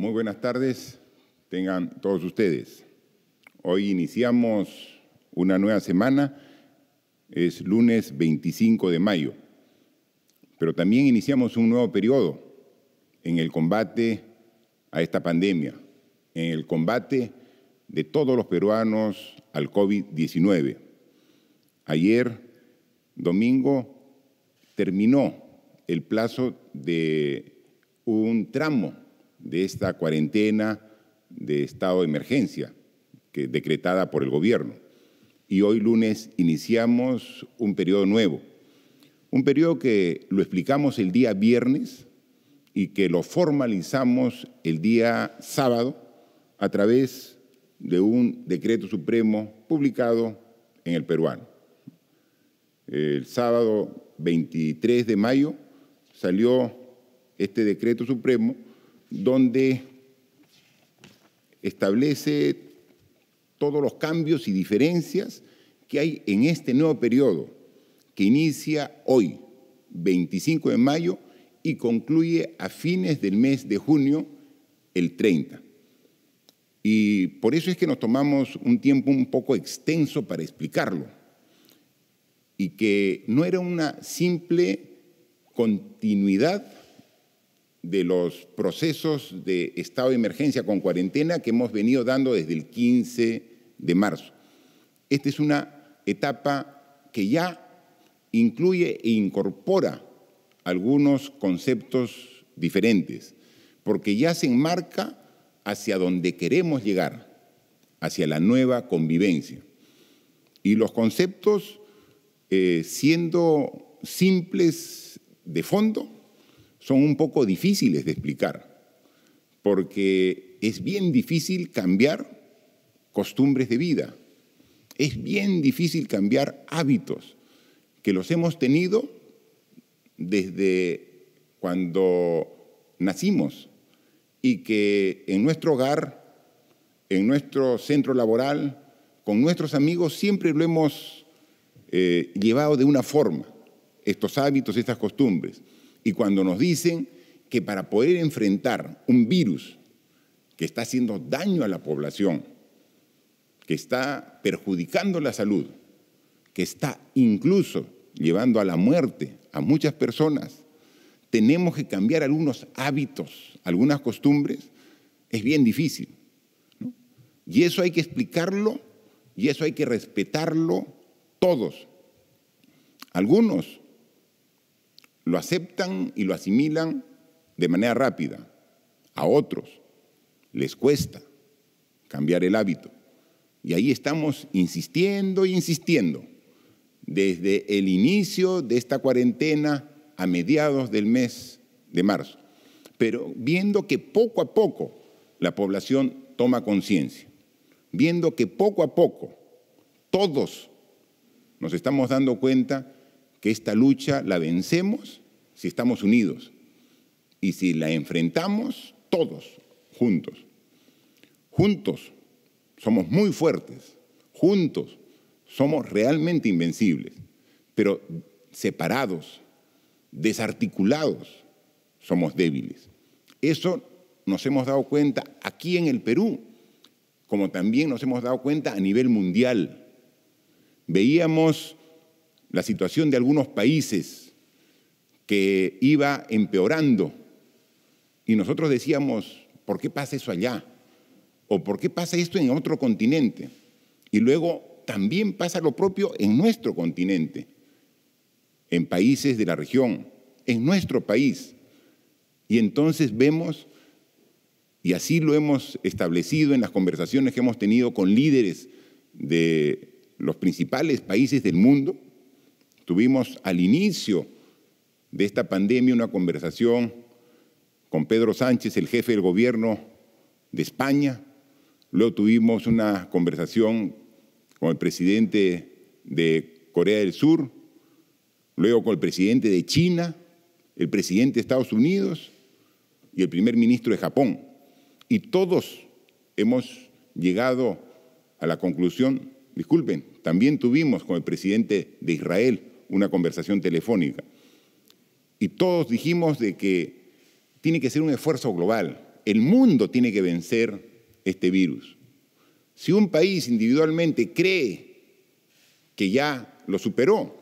Muy buenas tardes, tengan todos ustedes. Hoy iniciamos una nueva semana, es lunes 25 de mayo, pero también iniciamos un nuevo periodo en el combate a esta pandemia, en el combate de todos los peruanos al COVID-19. Ayer, domingo, terminó el plazo de un tramo de esta cuarentena de estado de emergencia que, decretada por el gobierno. Y hoy lunes iniciamos un periodo nuevo, un periodo que lo explicamos el día viernes y que lo formalizamos el día sábado a través de un decreto supremo publicado en el peruano. El sábado 23 de mayo salió este decreto supremo donde establece todos los cambios y diferencias que hay en este nuevo periodo que inicia hoy, 25 de mayo, y concluye a fines del mes de junio, el 30. Y por eso es que nos tomamos un tiempo un poco extenso para explicarlo, y que no era una simple continuidad de los procesos de estado de emergencia con cuarentena que hemos venido dando desde el 15 de marzo. Esta es una etapa que ya incluye e incorpora algunos conceptos diferentes, porque ya se enmarca hacia donde queremos llegar, hacia la nueva convivencia. Y los conceptos, eh, siendo simples de fondo, son un poco difíciles de explicar, porque es bien difícil cambiar costumbres de vida, es bien difícil cambiar hábitos que los hemos tenido desde cuando nacimos y que en nuestro hogar, en nuestro centro laboral, con nuestros amigos siempre lo hemos eh, llevado de una forma, estos hábitos, estas costumbres. Y cuando nos dicen que para poder enfrentar un virus que está haciendo daño a la población, que está perjudicando la salud, que está incluso llevando a la muerte a muchas personas, tenemos que cambiar algunos hábitos, algunas costumbres, es bien difícil. Y eso hay que explicarlo y eso hay que respetarlo todos. Algunos lo aceptan y lo asimilan de manera rápida. A otros les cuesta cambiar el hábito. Y ahí estamos insistiendo e insistiendo. Desde el inicio de esta cuarentena a mediados del mes de marzo. Pero viendo que poco a poco la población toma conciencia. Viendo que poco a poco todos nos estamos dando cuenta que esta lucha la vencemos si estamos unidos y si la enfrentamos todos juntos. Juntos somos muy fuertes, juntos somos realmente invencibles, pero separados, desarticulados, somos débiles. Eso nos hemos dado cuenta aquí en el Perú, como también nos hemos dado cuenta a nivel mundial. Veíamos la situación de algunos países que iba empeorando y nosotros decíamos, ¿por qué pasa eso allá? ¿O por qué pasa esto en otro continente? Y luego también pasa lo propio en nuestro continente, en países de la región, en nuestro país. Y entonces vemos, y así lo hemos establecido en las conversaciones que hemos tenido con líderes de los principales países del mundo, Tuvimos al inicio de esta pandemia una conversación con Pedro Sánchez, el jefe del gobierno de España. Luego tuvimos una conversación con el presidente de Corea del Sur, luego con el presidente de China, el presidente de Estados Unidos y el primer ministro de Japón. Y todos hemos llegado a la conclusión, disculpen, también tuvimos con el presidente de Israel una conversación telefónica. Y todos dijimos de que tiene que ser un esfuerzo global. El mundo tiene que vencer este virus. Si un país individualmente cree que ya lo superó,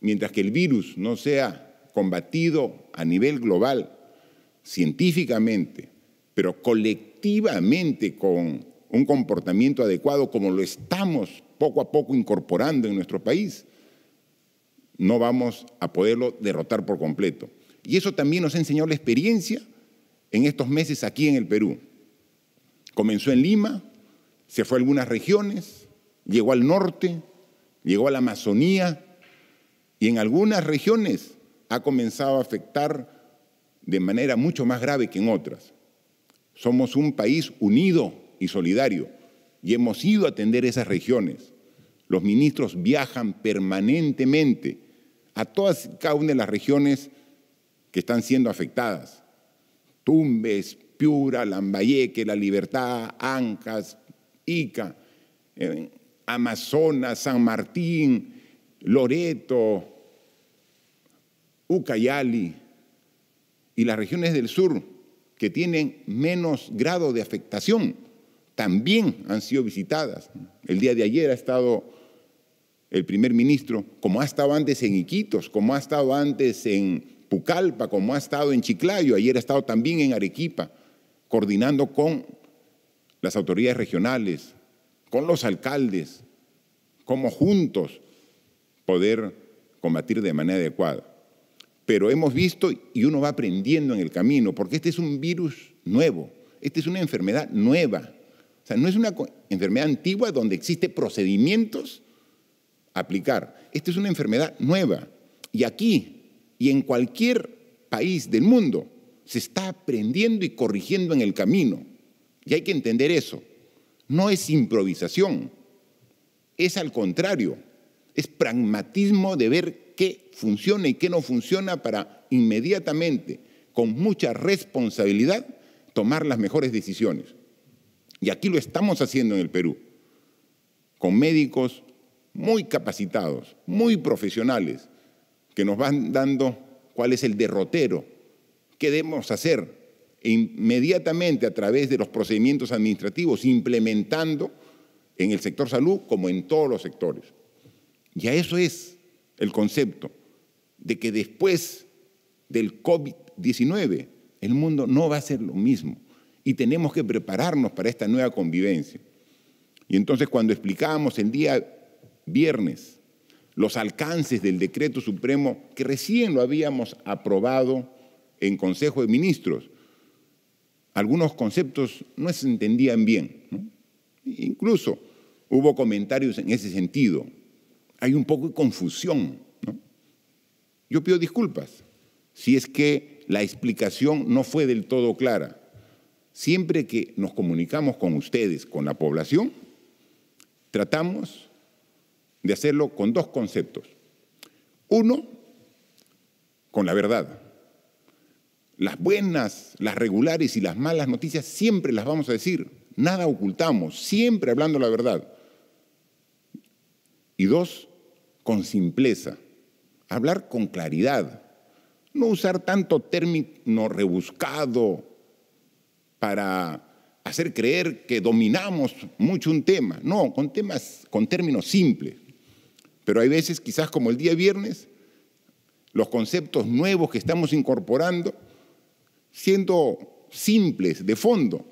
mientras que el virus no sea combatido a nivel global, científicamente, pero colectivamente con un comportamiento adecuado como lo estamos poco a poco incorporando en nuestro país, no vamos a poderlo derrotar por completo. Y eso también nos ha enseñado la experiencia en estos meses aquí en el Perú. Comenzó en Lima, se fue a algunas regiones, llegó al norte, llegó a la Amazonía y en algunas regiones ha comenzado a afectar de manera mucho más grave que en otras. Somos un país unido y solidario y hemos ido a atender esas regiones. Los ministros viajan permanentemente a todas y cada una de las regiones que están siendo afectadas. Tumbes, Piura, Lambayeque, La Libertad, Ancas, Ica, eh, Amazonas, San Martín, Loreto, Ucayali y las regiones del sur que tienen menos grado de afectación también han sido visitadas. El día de ayer ha estado el primer ministro, como ha estado antes en Iquitos, como ha estado antes en Pucallpa, como ha estado en Chiclayo, ayer ha estado también en Arequipa, coordinando con las autoridades regionales, con los alcaldes, cómo juntos poder combatir de manera adecuada. Pero hemos visto y uno va aprendiendo en el camino, porque este es un virus nuevo, esta es una enfermedad nueva. O sea, no es una enfermedad antigua donde existen procedimientos aplicar. Esta es una enfermedad nueva y aquí y en cualquier país del mundo se está aprendiendo y corrigiendo en el camino. Y hay que entender eso. No es improvisación, es al contrario, es pragmatismo de ver qué funciona y qué no funciona para inmediatamente, con mucha responsabilidad, tomar las mejores decisiones. Y aquí lo estamos haciendo en el Perú, con médicos, muy capacitados, muy profesionales, que nos van dando cuál es el derrotero, qué debemos hacer e inmediatamente a través de los procedimientos administrativos, implementando en el sector salud como en todos los sectores. Y a eso es el concepto de que después del COVID-19 el mundo no va a ser lo mismo y tenemos que prepararnos para esta nueva convivencia. Y entonces cuando explicábamos el día viernes los alcances del decreto supremo que recién lo habíamos aprobado en Consejo de Ministros. Algunos conceptos no se entendían bien. Incluso hubo comentarios en ese sentido. Hay un poco de confusión. Yo pido disculpas si es que la explicación no fue del todo clara. Siempre que nos comunicamos con ustedes, con la población, tratamos de hacerlo con dos conceptos. Uno, con la verdad. Las buenas, las regulares y las malas noticias siempre las vamos a decir. Nada ocultamos, siempre hablando la verdad. Y dos, con simpleza. Hablar con claridad. No usar tanto término rebuscado para hacer creer que dominamos mucho un tema. No, con temas, con términos simples. Pero hay veces, quizás como el día viernes, los conceptos nuevos que estamos incorporando, siendo simples de fondo,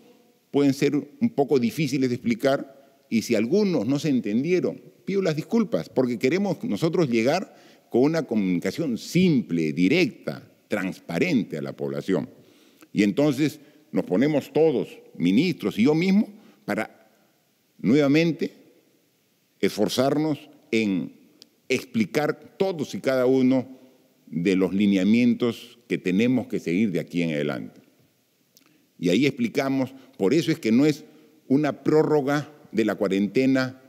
pueden ser un poco difíciles de explicar y si algunos no se entendieron, pido las disculpas, porque queremos nosotros llegar con una comunicación simple, directa, transparente a la población. Y entonces nos ponemos todos, ministros y yo mismo, para nuevamente esforzarnos en explicar todos y cada uno de los lineamientos que tenemos que seguir de aquí en adelante. Y ahí explicamos, por eso es que no es una prórroga de la cuarentena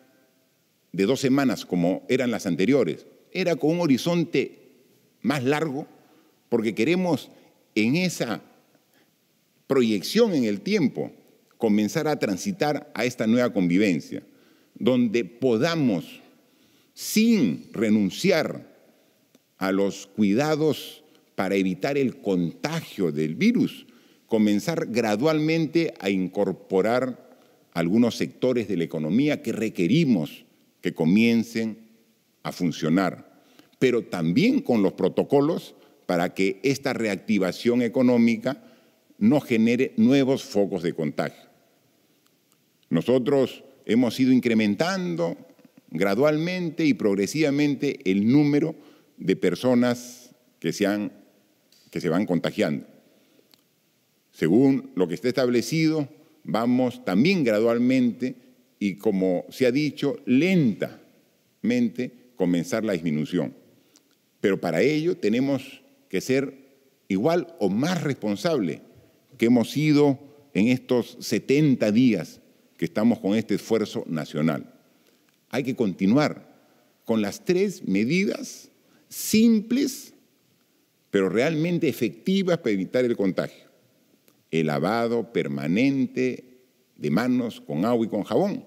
de dos semanas como eran las anteriores, era con un horizonte más largo, porque queremos en esa proyección en el tiempo comenzar a transitar a esta nueva convivencia, donde podamos sin renunciar a los cuidados para evitar el contagio del virus, comenzar gradualmente a incorporar algunos sectores de la economía que requerimos que comiencen a funcionar, pero también con los protocolos para que esta reactivación económica no genere nuevos focos de contagio. Nosotros hemos ido incrementando gradualmente y progresivamente el número de personas que se, van contagiando. Según lo que está establecido, vamos también gradualmente y, como se ha dicho, lentamente comenzar la disminución. Pero para ello tenemos que ser igual o más responsables que hemos sido en estos 70 días que estamos con este esfuerzo nacional hay que continuar con las tres medidas simples, pero realmente efectivas para evitar el contagio. El lavado permanente de manos con agua y con jabón,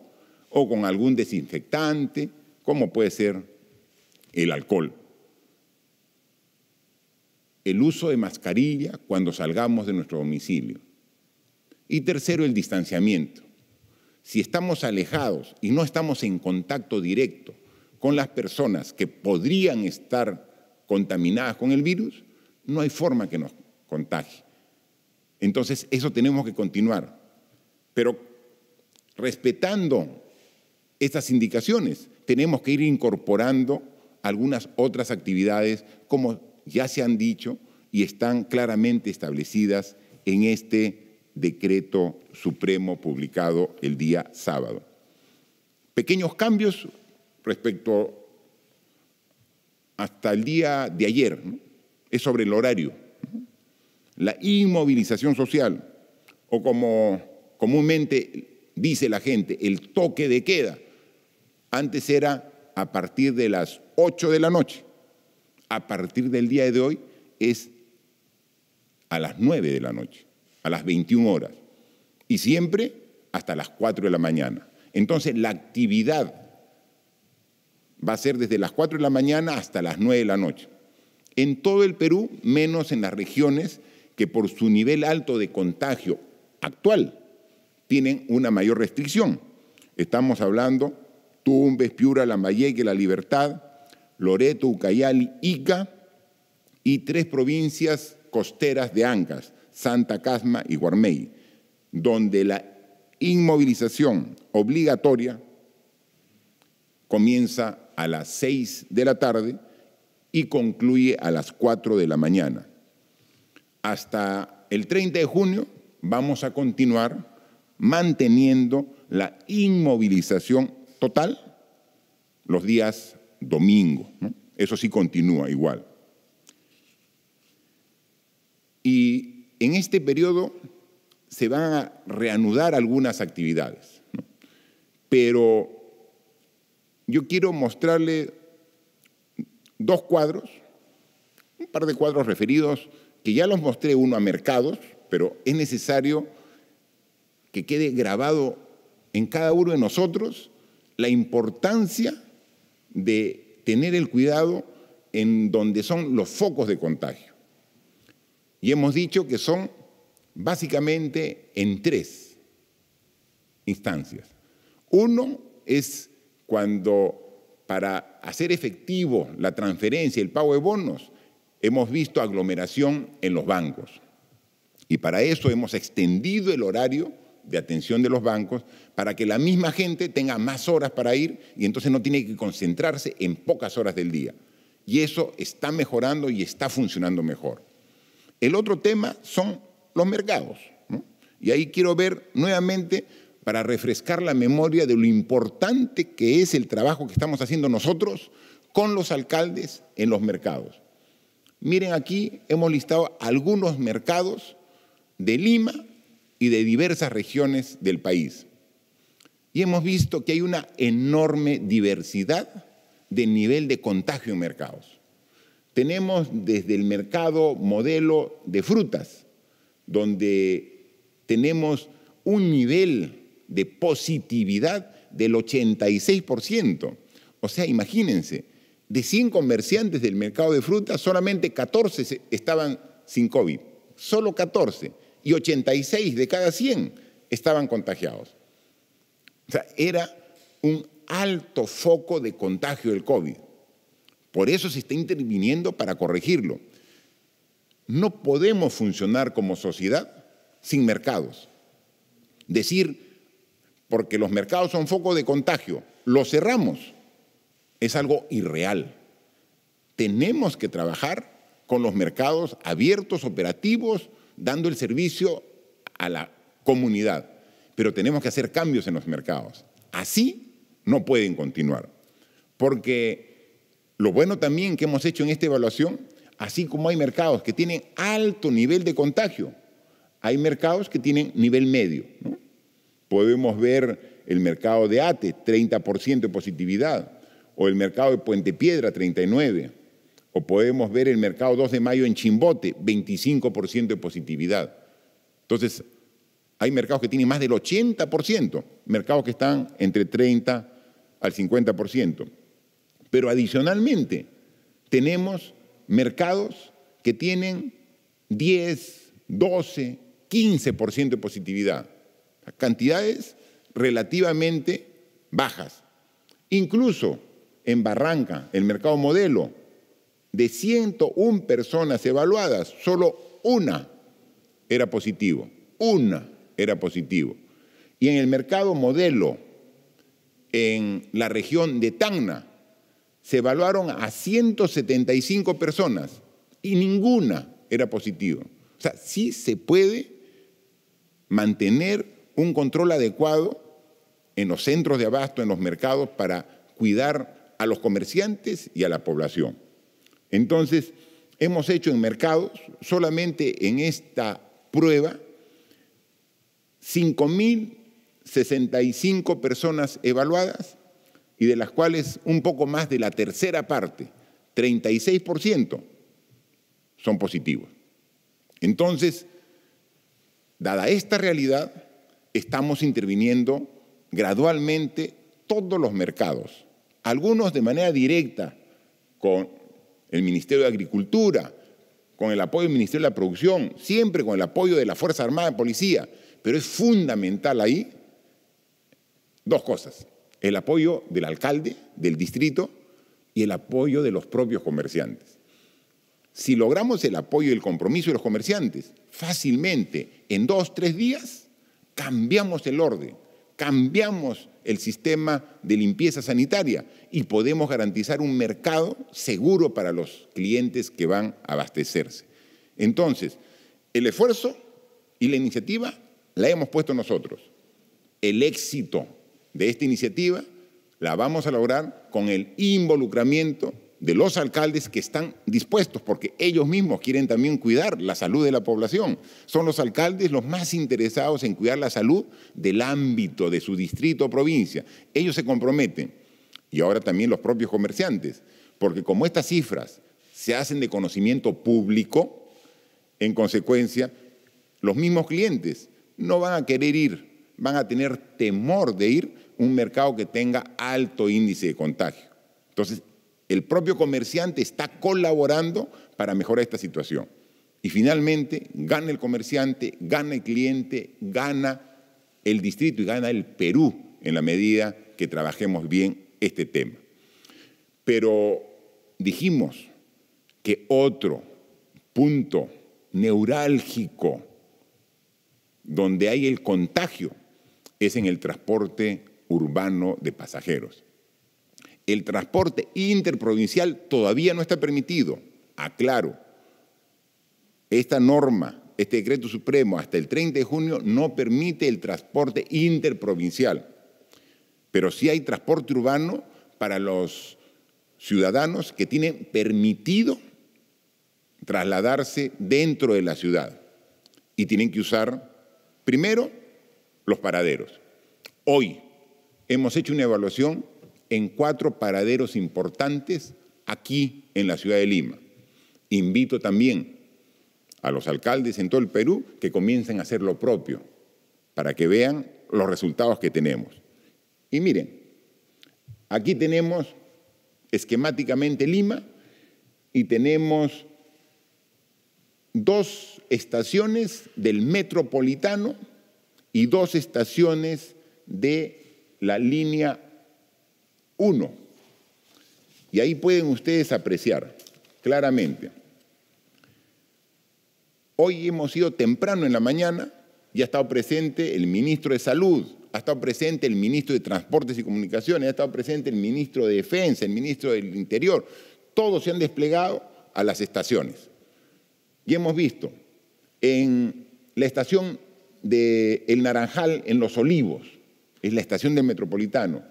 o con algún desinfectante, como puede ser el alcohol. El uso de mascarilla cuando salgamos de nuestro domicilio. Y tercero, el distanciamiento. Si estamos alejados y no estamos en contacto directo con las personas que podrían estar contaminadas con el virus, no hay forma que nos contagie. Entonces, eso tenemos que continuar. Pero respetando estas indicaciones, tenemos que ir incorporando algunas otras actividades, como ya se han dicho y están claramente establecidas en este decreto supremo publicado el día sábado. Pequeños cambios respecto hasta el día de ayer, es sobre el horario. La inmovilización social, o como comúnmente dice la gente, el toque de queda. Antes era a partir de las 8 de la noche. A partir del día de hoy es a las 9 de la noche a las 21 horas y siempre hasta las 4 de la mañana. Entonces la actividad va a ser desde las 4 de la mañana hasta las 9 de la noche. En todo el Perú, menos en las regiones que por su nivel alto de contagio actual tienen una mayor restricción. Estamos hablando Tumbes, Piura, Lambayeque, La Libertad, Loreto, Ucayali, Ica y tres provincias costeras de Ancas, Santa Casma y Guarmey, donde la inmovilización obligatoria comienza a las 6 de la tarde y concluye a las 4 de la mañana. Hasta el 30 de junio vamos a continuar manteniendo la inmovilización total los días domingo. Eso sí continúa igual. Y en este periodo se van a reanudar algunas actividades, pero yo quiero mostrarle dos cuadros, un par de cuadros referidos, que ya los mostré uno a mercados, pero es necesario que quede grabado en cada uno de nosotros la importancia de tener el cuidado en donde son los focos de contagio. Y hemos dicho que son básicamente en tres instancias. Uno es cuando para hacer efectivo la transferencia, el pago de bonos, hemos visto aglomeración en los bancos. Y para eso hemos extendido el horario de atención de los bancos para que la misma gente tenga más horas para ir y entonces no tiene que concentrarse en pocas horas del día. Y eso está mejorando y está funcionando mejor. El otro tema son los mercados. Y ahí quiero ver nuevamente, para refrescar la memoria de lo importante que es el trabajo que estamos haciendo nosotros con los alcaldes en los mercados. Miren, aquí hemos listado algunos mercados de Lima y de diversas regiones del país. Y hemos visto que hay una enorme diversidad de nivel de contagio en mercados. Tenemos desde el mercado modelo de frutas, donde tenemos un nivel de positividad del 86%. O sea, imagínense, de 100 comerciantes del mercado de frutas, solamente 14 estaban sin COVID, solo 14, y 86 de cada 100 estaban contagiados. O sea, era un alto foco de contagio del COVID. Por eso se está interviniendo para corregirlo. No podemos funcionar como sociedad sin mercados. Decir, porque los mercados son foco de contagio, los cerramos, es algo irreal. Tenemos que trabajar con los mercados abiertos, operativos, dando el servicio a la comunidad. Pero tenemos que hacer cambios en los mercados. Así no pueden continuar. Porque lo bueno también que hemos hecho en esta evaluación, así como hay mercados que tienen alto nivel de contagio, hay mercados que tienen nivel medio. Podemos ver el mercado de ATE, 30% de positividad, o el mercado de Puente Piedra, 39%, o podemos ver el mercado 2 de mayo en Chimbote, 25% de positividad. Entonces, hay mercados que tienen más del 80%, mercados que están entre 30 al 50%. Pero adicionalmente, tenemos mercados que tienen 10, 12, 15% de positividad. Cantidades relativamente bajas. Incluso en Barranca, el mercado modelo, de 101 personas evaluadas, solo una era positivo. Una era positivo. Y en el mercado modelo, en la región de Tacna, se evaluaron a 175 personas y ninguna era positiva. O sea, sí se puede mantener un control adecuado en los centros de abasto, en los mercados, para cuidar a los comerciantes y a la población. Entonces, hemos hecho en mercados, solamente en esta prueba, 5.065 personas evaluadas y de las cuales un poco más de la tercera parte, 36%, son positivos. Entonces, dada esta realidad, estamos interviniendo gradualmente todos los mercados, algunos de manera directa con el Ministerio de Agricultura, con el apoyo del Ministerio de la Producción, siempre con el apoyo de la Fuerza Armada y Policía, pero es fundamental ahí dos cosas el apoyo del alcalde, del distrito y el apoyo de los propios comerciantes. Si logramos el apoyo y el compromiso de los comerciantes, fácilmente, en dos, tres días, cambiamos el orden, cambiamos el sistema de limpieza sanitaria y podemos garantizar un mercado seguro para los clientes que van a abastecerse. Entonces, el esfuerzo y la iniciativa la hemos puesto nosotros. El éxito de esta iniciativa la vamos a lograr con el involucramiento de los alcaldes que están dispuestos, porque ellos mismos quieren también cuidar la salud de la población. Son los alcaldes los más interesados en cuidar la salud del ámbito de su distrito o provincia. Ellos se comprometen, y ahora también los propios comerciantes, porque como estas cifras se hacen de conocimiento público, en consecuencia, los mismos clientes no van a querer ir, van a tener temor de ir un mercado que tenga alto índice de contagio. Entonces, el propio comerciante está colaborando para mejorar esta situación. Y finalmente, gana el comerciante, gana el cliente, gana el distrito y gana el Perú en la medida que trabajemos bien este tema. Pero dijimos que otro punto neurálgico donde hay el contagio es en el transporte urbano de pasajeros. El transporte interprovincial todavía no está permitido, aclaro. Esta norma, este decreto supremo hasta el 30 de junio no permite el transporte interprovincial, pero sí hay transporte urbano para los ciudadanos que tienen permitido trasladarse dentro de la ciudad y tienen que usar primero los paraderos. Hoy hemos hecho una evaluación en cuatro paraderos importantes aquí en la ciudad de Lima. Invito también a los alcaldes en todo el Perú que comiencen a hacer lo propio para que vean los resultados que tenemos. Y miren, aquí tenemos esquemáticamente Lima y tenemos dos estaciones del metropolitano y dos estaciones de la línea 1. Y ahí pueden ustedes apreciar claramente. Hoy hemos ido temprano en la mañana y ha estado presente el ministro de Salud, ha estado presente el ministro de Transportes y Comunicaciones, ha estado presente el ministro de Defensa, el ministro del Interior. Todos se han desplegado a las estaciones. Y hemos visto en la estación de El Naranjal, en Los Olivos, es la estación del Metropolitano,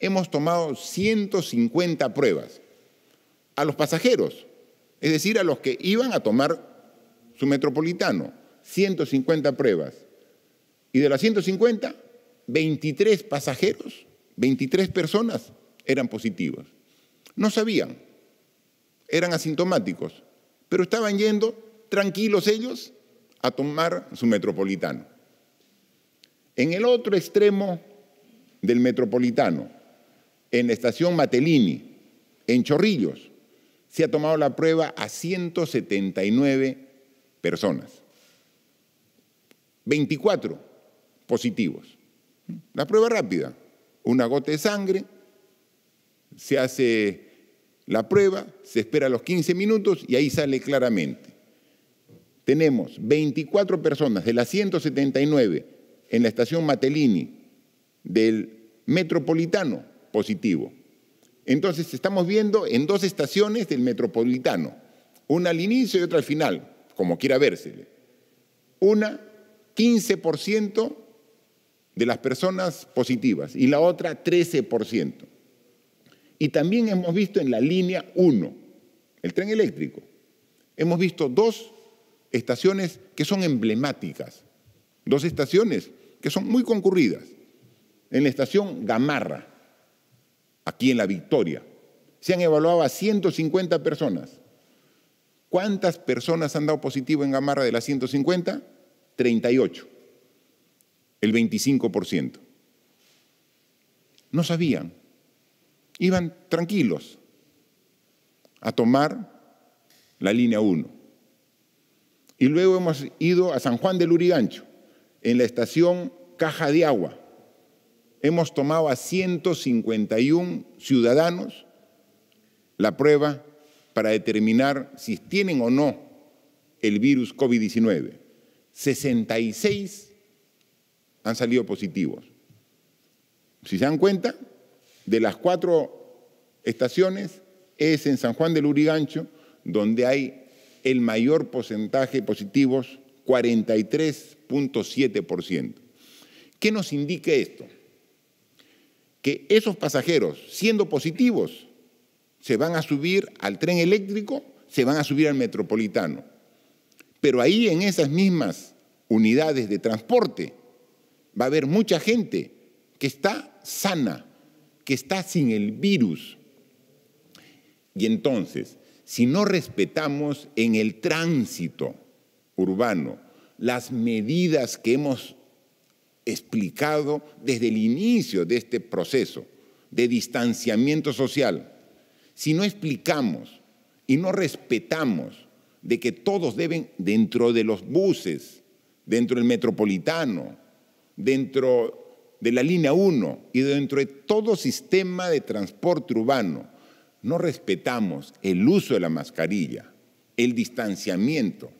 hemos tomado 150 pruebas a los pasajeros, es decir, a los que iban a tomar su Metropolitano, 150 pruebas. Y de las 150, 23 pasajeros, 23 personas eran positivos. No sabían, eran asintomáticos, pero estaban yendo tranquilos ellos a tomar su metropolitano. En el otro extremo del Metropolitano, en la estación Matelini, en Chorrillos, se ha tomado la prueba a 179 personas. 24 positivos. La prueba rápida, una gota de sangre, se hace la prueba, se espera los 15 minutos y ahí sale claramente. Tenemos 24 personas de las 179 en la estación Matelini, del metropolitano positivo. Entonces estamos viendo en dos estaciones del metropolitano, una al inicio y otra al final, como quiera vérsele. Una, 15% de las personas positivas y la otra 13%. Y también hemos visto en la línea 1, el tren eléctrico, hemos visto dos estaciones que son emblemáticas, dos estaciones que son muy concurridas. En la estación Gamarra, aquí en La Victoria, se han evaluado a 150 personas. ¿Cuántas personas han dado positivo en Gamarra de las 150? 38, el 25%. No sabían, iban tranquilos a tomar la línea 1. Y luego hemos ido a San Juan del Urigancho, en la estación Caja de Agua, hemos tomado a 151 ciudadanos la prueba para determinar si tienen o no el virus COVID-19. 66 han salido positivos. Si se dan cuenta, de las cuatro estaciones es en San Juan del Urigancho donde hay el mayor porcentaje de positivos, 43.7%. ¿Qué nos indica esto? que esos pasajeros, siendo positivos, se van a subir al tren eléctrico, se van a subir al metropolitano. Pero ahí en esas mismas unidades de transporte va a haber mucha gente que está sana, que está sin el virus. Y entonces, si no respetamos en el tránsito urbano las medidas que hemos explicado desde el inicio de este proceso de distanciamiento social, si no explicamos y no respetamos de que todos deben, dentro de los buses, dentro del metropolitano, dentro de la línea 1 y dentro de todo sistema de transporte urbano, no respetamos el uso de la mascarilla, el distanciamiento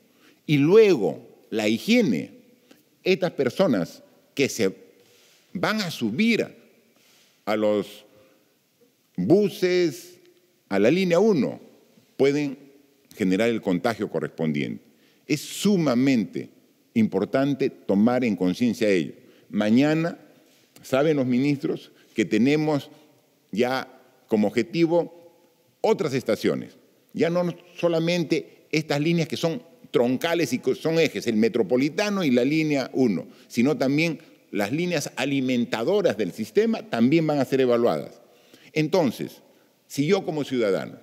y luego la higiene, estas personas que se van a subir a los buses, a la línea 1, pueden generar el contagio correspondiente. Es sumamente importante tomar en conciencia ello. Mañana, saben los ministros, que tenemos ya como objetivo otras estaciones. Ya no solamente estas líneas que son troncales y son ejes, el metropolitano y la línea 1, sino también las líneas alimentadoras del sistema también van a ser evaluadas. Entonces, si yo como ciudadano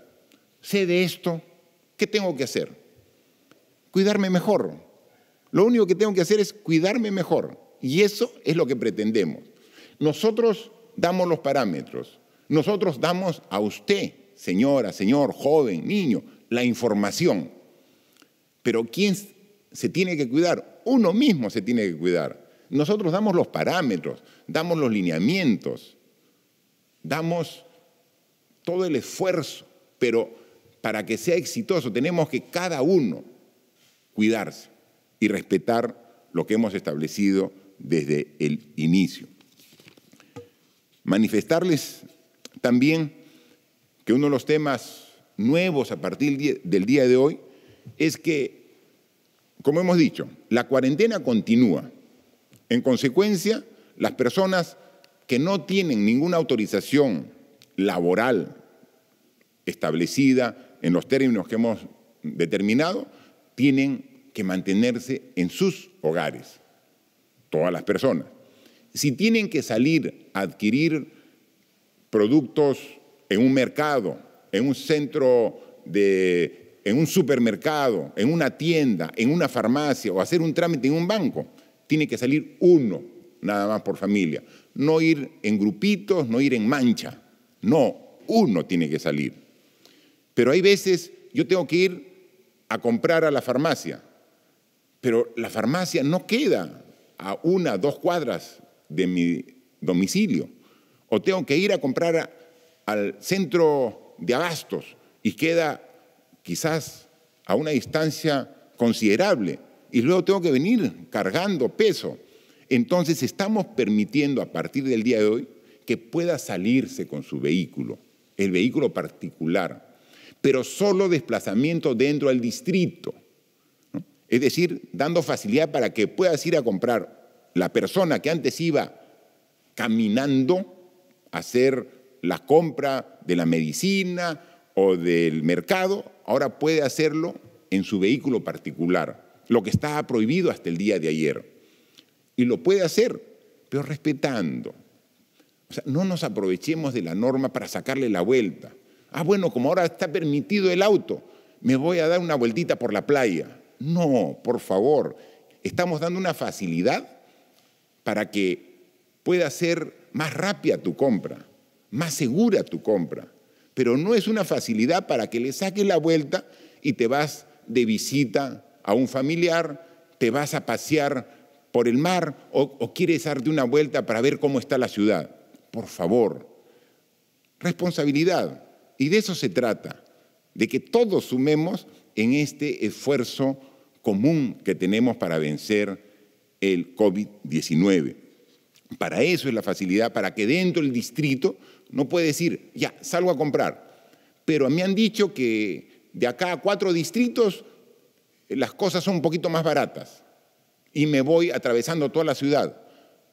sé de esto, ¿qué tengo que hacer? Cuidarme mejor. Lo único que tengo que hacer es cuidarme mejor. Y eso es lo que pretendemos. Nosotros damos los parámetros. Nosotros damos a usted, señora, señor, joven, niño, la información. Pero ¿quién se tiene que cuidar? Uno mismo se tiene que cuidar. Nosotros damos los parámetros, damos los lineamientos, damos todo el esfuerzo, pero para que sea exitoso tenemos que cada uno cuidarse y respetar lo que hemos establecido desde el inicio. Manifestarles también que uno de los temas nuevos a partir del día de hoy es que como hemos dicho, la cuarentena continúa. En consecuencia, las personas que no tienen ninguna autorización laboral establecida en los términos que hemos determinado, tienen que mantenerse en sus hogares, todas las personas. Si tienen que salir a adquirir productos en un mercado, en un centro de en un supermercado, en una tienda, en una farmacia o hacer un trámite en un banco. Tiene que salir uno nada más por familia. No ir en grupitos, no ir en mancha. No, uno tiene que salir. Pero hay veces yo tengo que ir a comprar a la farmacia, pero la farmacia no queda a una, dos cuadras de mi domicilio. O tengo que ir a comprar al centro de abastos y queda quizás a una distancia considerable, y luego tengo que venir cargando peso. Entonces estamos permitiendo a partir del día de hoy que pueda salirse con su vehículo, el vehículo particular, pero solo desplazamiento dentro del distrito. Es decir, dando facilidad para que puedas ir a comprar la persona que antes iba caminando a hacer la compra de la medicina, o del mercado, ahora puede hacerlo en su vehículo particular, lo que estaba prohibido hasta el día de ayer. Y lo puede hacer, pero respetando. O sea, no nos aprovechemos de la norma para sacarle la vuelta. Ah, bueno, como ahora está permitido el auto, me voy a dar una vueltita por la playa. No, por favor, estamos dando una facilidad para que pueda ser más rápida tu compra, más segura tu compra pero no es una facilidad para que le saques la vuelta y te vas de visita a un familiar, te vas a pasear por el mar o, quieres darte una vuelta para ver cómo está la ciudad. Por favor, responsabilidad. Y de eso se trata, de que todos sumemos en este esfuerzo común que tenemos para vencer el COVID-19. Para eso es la facilidad, para que dentro del distrito no puede decir, ya, salgo a comprar. Pero me han dicho que de acá a cuatro distritos eh, las cosas son un poquito más baratas y me voy atravesando toda la ciudad.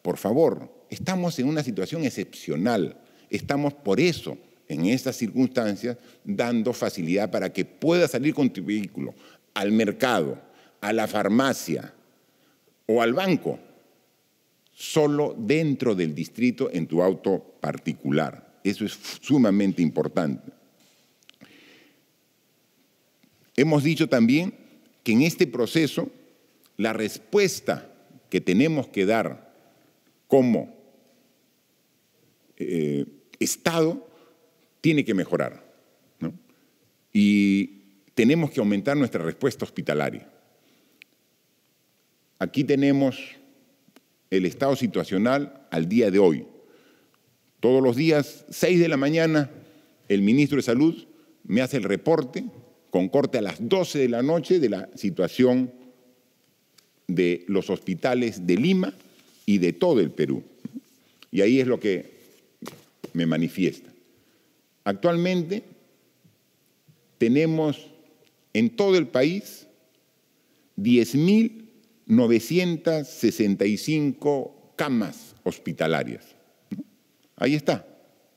Por favor, estamos en una situación excepcional. Estamos por eso, en estas circunstancias, dando facilidad para que pueda salir con tu vehículo al mercado, a la farmacia o al banco, solo dentro del distrito en tu auto particular. Eso es sumamente importante. Hemos dicho también que en este proceso la respuesta que tenemos que dar como eh, Estado tiene que mejorar. Y tenemos que aumentar nuestra respuesta hospitalaria. Aquí tenemos el estado situacional al día de hoy. Todos los días, seis de la mañana, el ministro de Salud me hace el reporte con corte a las doce de la noche de la situación de los hospitales de Lima y de todo el Perú. Y ahí es lo que me manifiesta. Actualmente tenemos en todo el país 10.965 camas hospitalarias. Ahí está.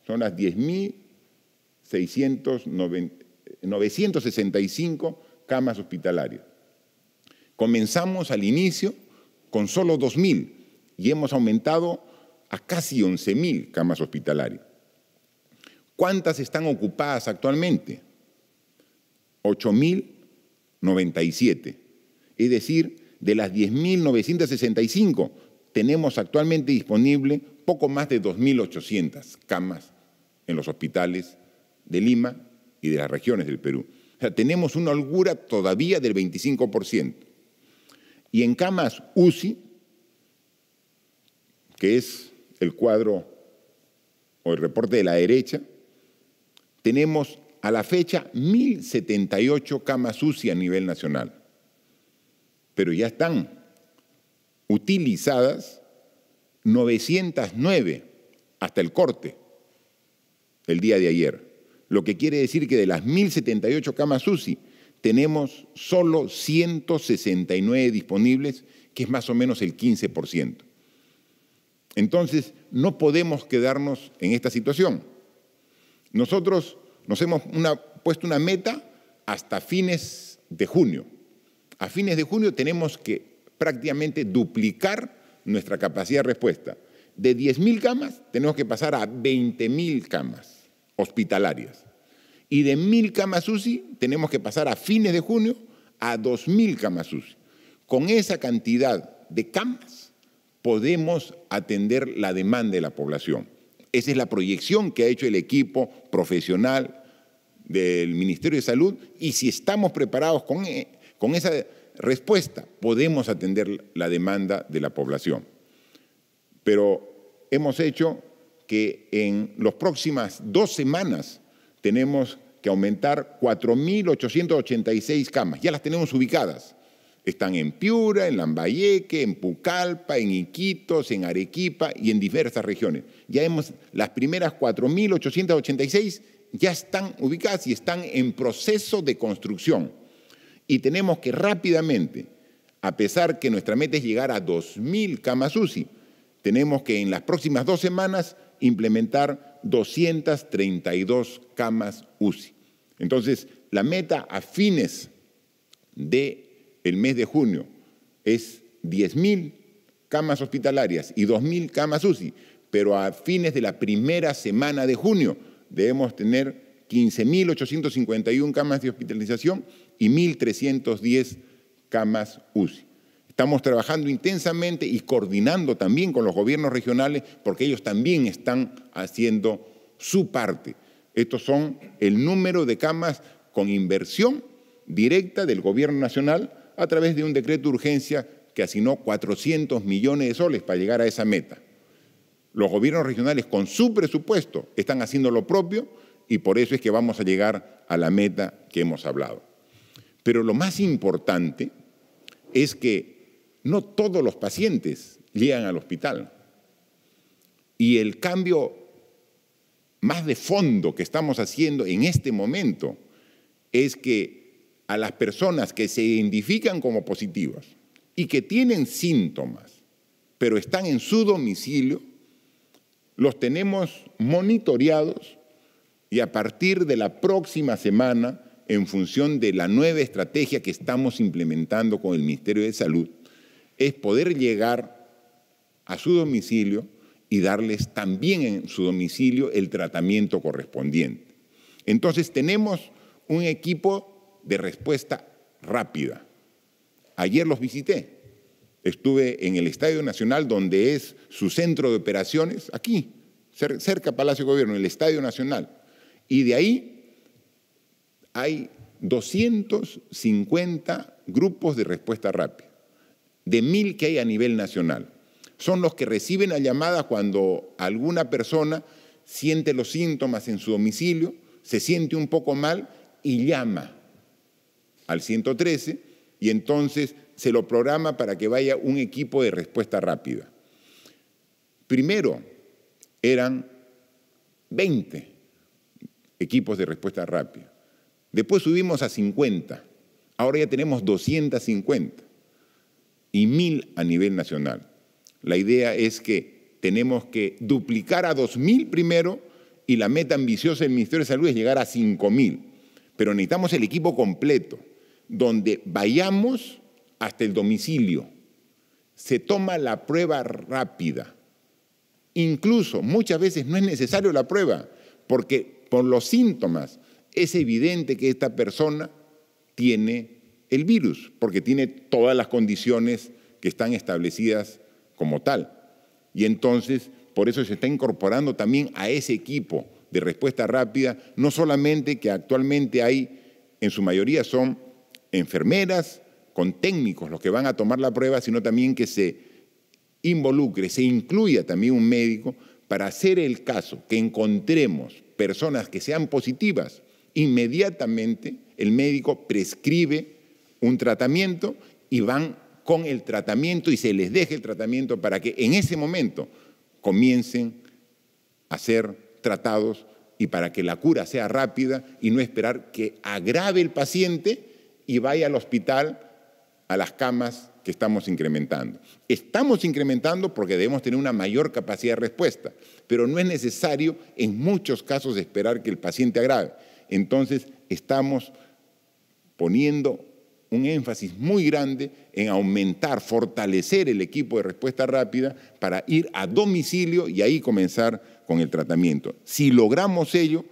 Son las 10.965 eh, camas hospitalarias. Comenzamos al inicio con solo 2.000 y hemos aumentado a casi 11.000 camas hospitalarias. ¿Cuántas están ocupadas actualmente? 8.097. Es decir, de las 10.965 tenemos actualmente disponible poco más de 2.800 camas en los hospitales de Lima y de las regiones del Perú. O sea, tenemos una holgura todavía del 25%. Y en camas UCI, que es el cuadro o el reporte de la derecha, tenemos a la fecha 1.078 camas UCI a nivel nacional, pero ya están utilizadas 909 hasta el corte el día de ayer. Lo que quiere decir que de las 1078 camas UCI tenemos solo 169 disponibles, que es más o menos el 15%. Entonces, no podemos quedarnos en esta situación. Nosotros nos hemos puesto una meta hasta fines de junio. A fines de junio tenemos que prácticamente duplicar nuestra capacidad de respuesta. De 10.000 camas tenemos que pasar a 20.000 camas hospitalarias. Y de 1.000 camas UCI tenemos que pasar a fines de junio a 2.000 camas UCI. Con esa cantidad de camas podemos atender la demanda de la población. Esa es la proyección que ha hecho el equipo profesional del Ministerio de Salud y si estamos preparados con, eh, con esa respuesta, podemos atender la demanda de la población. Pero hemos hecho que en las próximas dos semanas tenemos que aumentar 4.886 camas. Ya las tenemos ubicadas. Están en Piura, en Lambayeque, en Pucallpa, en Iquitos, en Arequipa y en diversas regiones. Ya hemos, las primeras 4.886 ya están ubicadas y están en proceso de construcción. Y tenemos que rápidamente, a pesar que nuestra meta es llegar a 2.000 camas UCI, tenemos que en las próximas dos semanas implementar 232 camas UCI. Entonces, la meta a fines del mes de junio es 10.000 camas hospitalarias y 2.000 camas UCI, pero a fines de la primera semana de junio debemos tener 15.851 camas de hospitalización y 1.310 camas UCI. Estamos trabajando intensamente y coordinando también con los gobiernos regionales porque ellos también están haciendo su parte. Estos son el número de camas con inversión directa del gobierno nacional a través de un decreto de urgencia que asignó 400 millones de soles para llegar a esa meta. Los gobiernos regionales con su presupuesto están haciendo lo propio y por eso es que vamos a llegar a la meta que hemos hablado. Pero lo más importante es que no todos los pacientes llegan al hospital. Y el cambio más de fondo que estamos haciendo en este momento es que a las personas que se identifican como positivas y que tienen síntomas, pero están en su domicilio, los tenemos monitoreados y a partir de la próxima semana en función de la nueva estrategia que estamos implementando con el Ministerio de Salud, es poder llegar a su domicilio y darles también en su domicilio el tratamiento correspondiente. Entonces tenemos un equipo de respuesta rápida. Ayer los visité. Estuve en el Estadio Nacional, donde es su centro de operaciones, aquí, cerca Palacio de Gobierno, el Estadio Nacional. Y de ahí hay 250 grupos de respuesta rápida, de mil que hay a nivel nacional. Son los que reciben la llamada cuando alguna persona siente los síntomas en su domicilio, se siente un poco mal y llama al 113 y entonces se lo programa para que vaya un equipo de respuesta rápida. Primero eran 20 equipos de respuesta rápida. Después subimos a 50. Ahora ya tenemos 250 y 1000 a nivel nacional. La idea es que tenemos que duplicar a 2000 primero y la meta ambiciosa del Ministerio de Salud es llegar a 5000. Pero necesitamos el equipo completo, donde vayamos hasta el domicilio. Se toma la prueba rápida. Incluso muchas veces no es necesario la prueba, porque por los síntomas es evidente que esta persona tiene el virus, porque tiene todas las condiciones que están establecidas como tal. Y entonces, por eso se está incorporando también a ese equipo de respuesta rápida, no solamente que actualmente hay, en su mayoría son enfermeras con técnicos los que van a tomar la prueba, sino también que se involucre, se incluya también un médico para hacer el caso que encontremos personas que sean positivas inmediatamente el médico prescribe un tratamiento y van con el tratamiento y se les deja el tratamiento para que en ese momento comiencen a ser tratados y para que la cura sea rápida y no esperar que agrave el paciente y vaya al hospital a las camas que estamos incrementando. Estamos incrementando porque debemos tener una mayor capacidad de respuesta, pero no es necesario en muchos casos esperar que el paciente agrave entonces estamos poniendo un énfasis muy grande en aumentar, fortalecer el equipo de respuesta rápida para ir a domicilio y ahí comenzar con el tratamiento. Si logramos ello,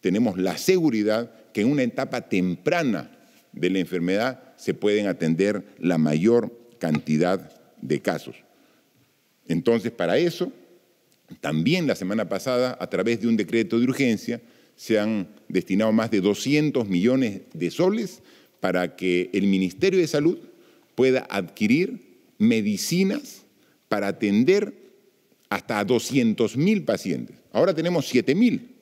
tenemos la seguridad que en una etapa temprana de la enfermedad se pueden atender la mayor cantidad de casos. Entonces, para eso, también la semana pasada, a través de un decreto de urgencia, se han destinado más de 200 millones de soles para que el Ministerio de Salud pueda adquirir medicinas para atender hasta mil pacientes. Ahora tenemos mil,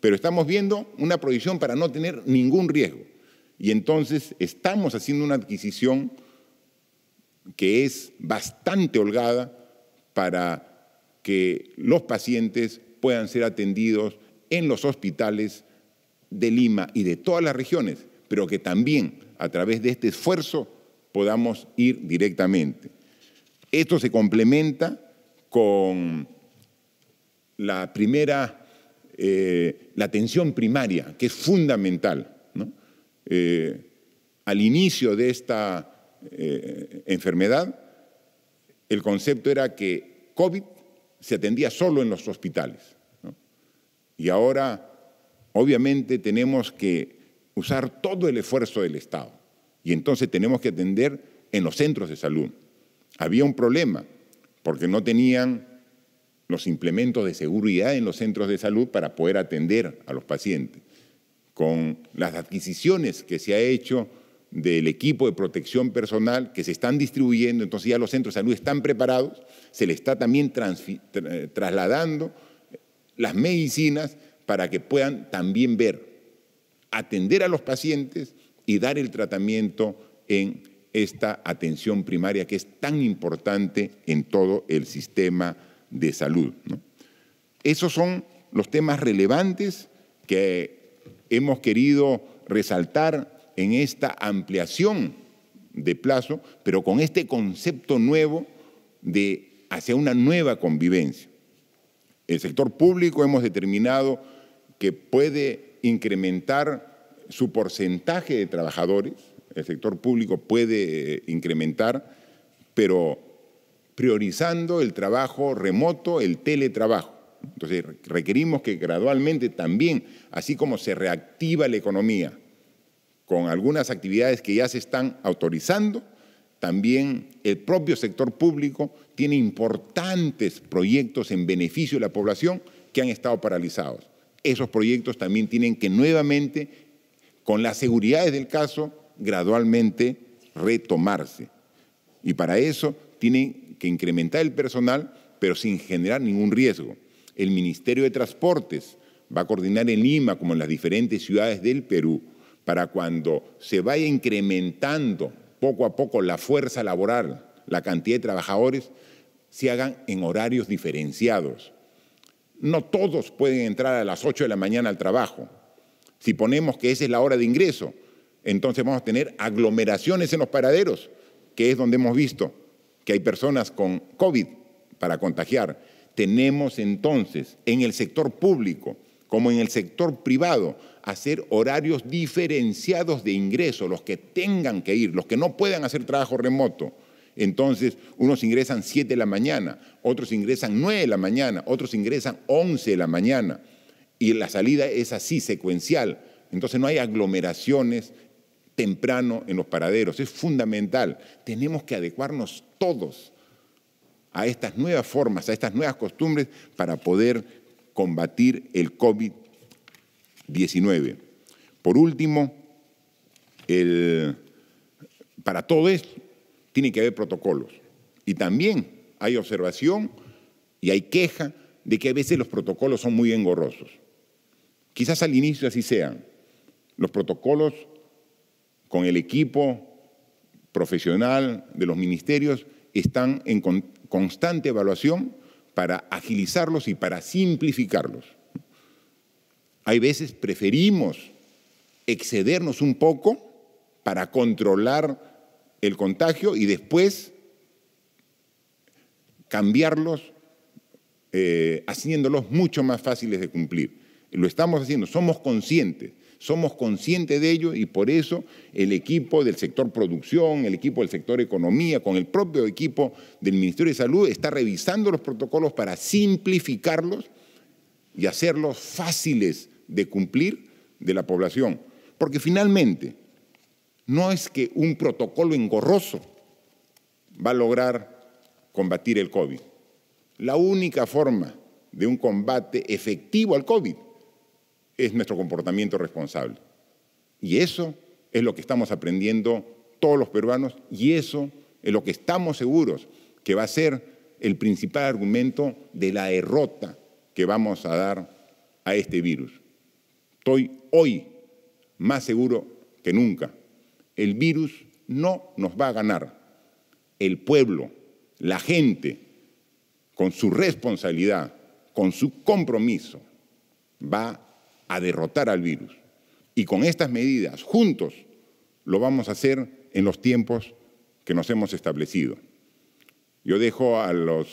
pero estamos viendo una provisión para no tener ningún riesgo. Y entonces estamos haciendo una adquisición que es bastante holgada para que los pacientes puedan ser atendidos en los hospitales de Lima y de todas las regiones, pero que también a través de este esfuerzo podamos ir directamente. Esto se complementa con la primera, eh, la atención primaria, que es fundamental. Eh, al inicio de esta eh, enfermedad, el concepto era que COVID se atendía solo en los hospitales. Y ahora, obviamente, tenemos que usar todo el esfuerzo del Estado. Y entonces tenemos que atender en los centros de salud. Había un problema, porque no tenían los implementos de seguridad en los centros de salud para poder atender a los pacientes. Con las adquisiciones que se ha hecho del equipo de protección personal que se están distribuyendo, entonces ya los centros de salud están preparados, se le está también trasladando las medicinas para que puedan también ver, atender a los pacientes y dar el tratamiento en esta atención primaria que es tan importante en todo el sistema de salud. Esos son los temas relevantes que hemos querido resaltar en esta ampliación de plazo, pero con este concepto nuevo de hacia una nueva convivencia. El sector público hemos determinado que puede incrementar su porcentaje de trabajadores, el sector público puede eh, incrementar, pero priorizando el trabajo remoto, el teletrabajo. Entonces requerimos que gradualmente también, así como se reactiva la economía con algunas actividades que ya se están autorizando, también el propio sector público tiene importantes proyectos en beneficio de la población que han estado paralizados. Esos proyectos también tienen que nuevamente, con las seguridades del caso, gradualmente retomarse. Y para eso tienen que incrementar el personal, pero sin generar ningún riesgo. El Ministerio de Transportes va a coordinar en Lima, como en las diferentes ciudades del Perú, para cuando se vaya incrementando poco a poco la fuerza laboral, la cantidad de trabajadores, se hagan en horarios diferenciados. No todos pueden entrar a las 8 de la mañana al trabajo. Si ponemos que esa es la hora de ingreso, entonces vamos a tener aglomeraciones en los paraderos, que es donde hemos visto que hay personas con COVID para contagiar. Tenemos entonces en el sector público como en el sector privado hacer horarios diferenciados de ingreso, los que tengan que ir, los que no puedan hacer trabajo remoto. Entonces, unos ingresan 7 de la mañana, otros ingresan 9 de la mañana, otros ingresan 11 de la mañana. Y la salida es así, secuencial. Entonces, no hay aglomeraciones temprano en los paraderos. Es fundamental. Tenemos que adecuarnos todos a estas nuevas formas, a estas nuevas costumbres para poder combatir el COVID-19. 19. Por último, para todo esto tiene que haber protocolos. Y también hay observación y hay queja de que a veces los protocolos son muy engorrosos. Quizás al inicio así sean. Los protocolos con el equipo profesional de los ministerios están en constante evaluación para agilizarlos y para simplificarlos. Hay veces preferimos excedernos un poco para controlar el contagio y después cambiarlos eh, haciéndolos mucho más fáciles de cumplir. Lo estamos haciendo, somos conscientes, somos conscientes de ello y por eso el equipo del sector producción, el equipo del sector economía, con el propio equipo del Ministerio de Salud, está revisando los protocolos para simplificarlos y hacerlos fáciles de cumplir de la población. Porque finalmente, no es que un protocolo engorroso va a lograr combatir el COVID. La única forma de un combate efectivo al COVID es nuestro comportamiento responsable. Y eso es lo que estamos aprendiendo todos los peruanos y eso es lo que estamos seguros que va a ser el principal argumento de la derrota que vamos a dar a este virus hoy más seguro que nunca. El virus no nos va a ganar. El pueblo, la gente, con su responsabilidad, con su compromiso, va a derrotar al virus. Y con estas medidas, juntos, lo vamos a hacer en los tiempos que nos hemos establecido. Yo dejo a los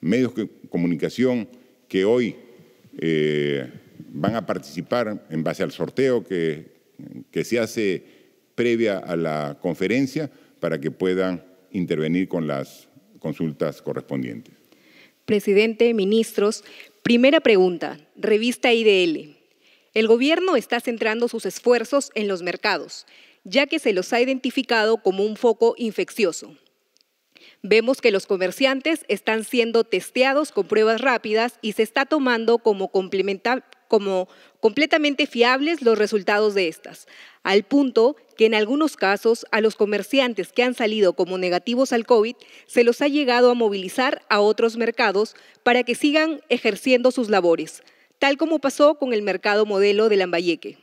medios de comunicación que hoy eh, van a participar en base al sorteo que, se hace previa a la conferencia para que puedan intervenir con las consultas correspondientes. Presidente, ministros, primera pregunta, revista IDL. El gobierno está centrando sus esfuerzos en los mercados, ya que se los ha identificado como un foco infeccioso. Vemos que los comerciantes están siendo testeados con pruebas rápidas y se está tomando como complementar como completamente fiables los resultados de estas, al punto que en algunos casos a los comerciantes que han salido como negativos al COVID se los ha llegado a movilizar a otros mercados para que sigan ejerciendo sus labores, tal como pasó con el mercado modelo de Lambayeque.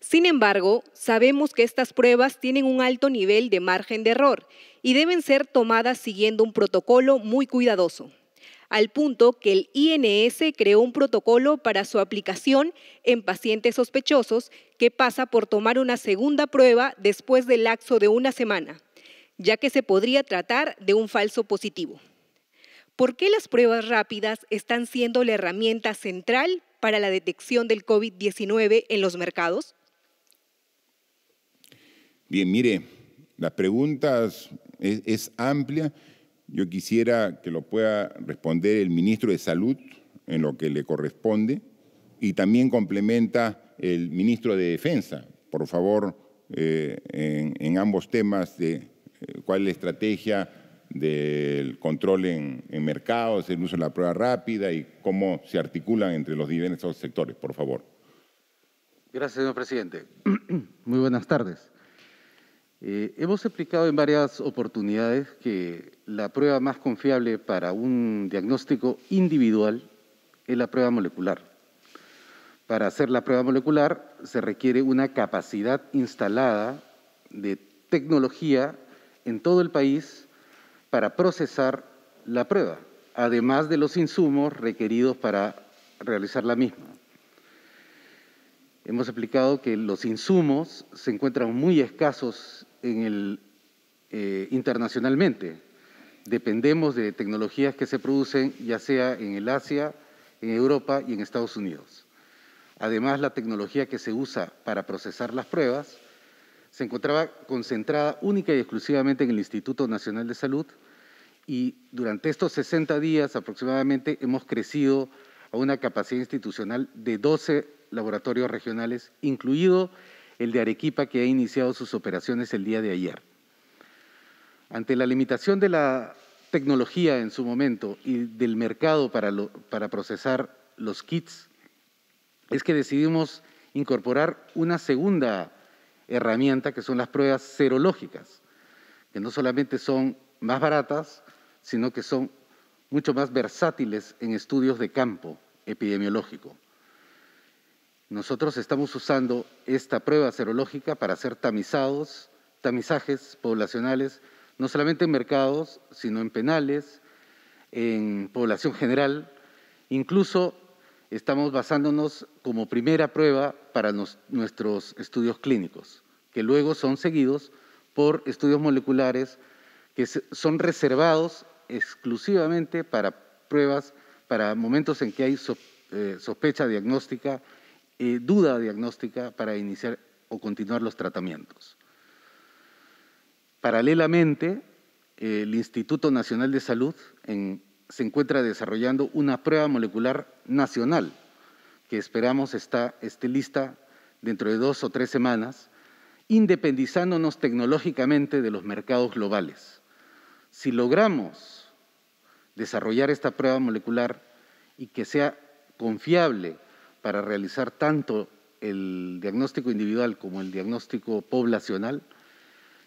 Sin embargo, sabemos que estas pruebas tienen un alto nivel de margen de error y deben ser tomadas siguiendo un protocolo muy cuidadoso al punto que el INS creó un protocolo para su aplicación en pacientes sospechosos que pasa por tomar una segunda prueba después del lapso de una semana, ya que se podría tratar de un falso positivo. ¿Por qué las pruebas rápidas están siendo la herramienta central para la detección del COVID-19 en los mercados? Bien, mire, la pregunta es, es amplia yo quisiera que lo pueda responder el ministro de Salud en lo que le corresponde y también complementa el ministro de Defensa. Por favor, eh, en, ambos temas de eh, cuál es la estrategia del control en, mercados, el uso de la prueba rápida y cómo se articulan entre los diversos sectores, por favor. Gracias, señor presidente. Muy buenas tardes. Eh, hemos explicado en varias oportunidades que la prueba más confiable para un diagnóstico individual es la prueba molecular. Para hacer la prueba molecular se requiere una capacidad instalada de tecnología en todo el país para procesar la prueba, además de los insumos requeridos para realizar la misma. Hemos explicado que los insumos se encuentran muy escasos eh, internacionalmente. Dependemos de tecnologías que se producen ya sea en el Asia, en Europa y en Estados Unidos. Además, la tecnología que se usa para procesar las pruebas se encontraba concentrada única y exclusivamente en el Instituto Nacional de Salud y durante estos 60 días aproximadamente hemos crecido a una capacidad institucional de 12 laboratorios regionales, incluido el de Arequipa, que ha iniciado sus operaciones el día de ayer. Ante la limitación de la tecnología en su momento y del mercado para, procesar los kits, es que decidimos incorporar una segunda herramienta que son las pruebas serológicas, que no solamente son más baratas, sino que son mucho más versátiles en estudios de campo epidemiológico. Nosotros estamos usando esta prueba serológica para hacer tamizados, tamizajes poblacionales, no solamente en mercados, sino en penales, en población general. Incluso estamos basándonos como primera prueba para nuestros estudios clínicos, que luego son seguidos por estudios moleculares que son reservados exclusivamente para pruebas, para momentos en que hay eh, sospecha diagnóstica eh, duda diagnóstica para iniciar o continuar los tratamientos. Paralelamente, el Instituto Nacional de Salud se encuentra desarrollando una prueba molecular nacional que esperamos esté lista dentro de dos o tres semanas, independizándonos tecnológicamente de los mercados globales. Si logramos desarrollar esta prueba molecular y que sea confiable para realizar tanto el diagnóstico individual como el diagnóstico poblacional,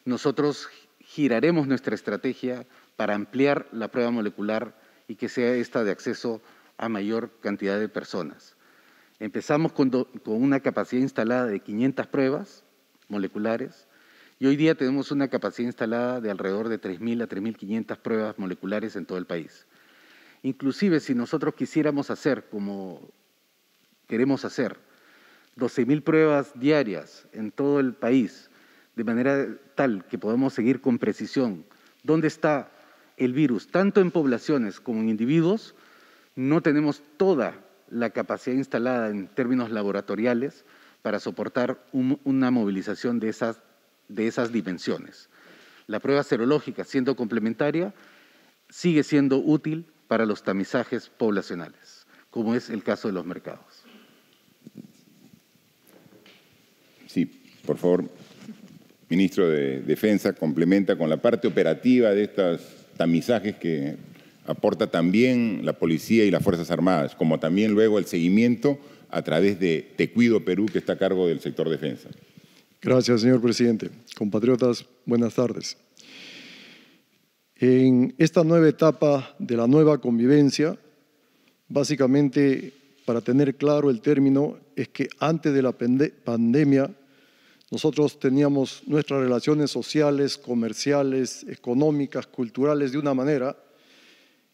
nosotros giraremos nuestra estrategia para ampliar la prueba molecular y que sea esta de acceso a mayor cantidad de personas. Empezamos con, una capacidad instalada de 500 pruebas moleculares y hoy día tenemos una capacidad instalada de alrededor de 3.000 a 3.500 pruebas moleculares en todo el país. Inclusive si nosotros quisiéramos hacer, como queremos hacer. 12.000 pruebas diarias en todo el país, de manera tal que podamos seguir con precisión dónde está el virus, tanto en poblaciones como en individuos, no tenemos toda la capacidad instalada en términos laboratoriales para soportar una movilización de esas, de esas dimensiones. La prueba serológica, siendo complementaria, sigue siendo útil para los tamizajes poblacionales, como es el caso de los mercados. Sí, por favor, ministro de Defensa, complementa con la parte operativa de estos tamizajes que aporta también la policía y las Fuerzas Armadas, como también luego el seguimiento a través de Tecuido, Perú, que está a cargo del sector defensa. Gracias, señor presidente. Compatriotas, buenas tardes. En esta nueva etapa de la nueva convivencia, básicamente, para tener claro el término, es que antes de la pandemia nosotros teníamos nuestras relaciones sociales, comerciales, económicas, culturales de una manera,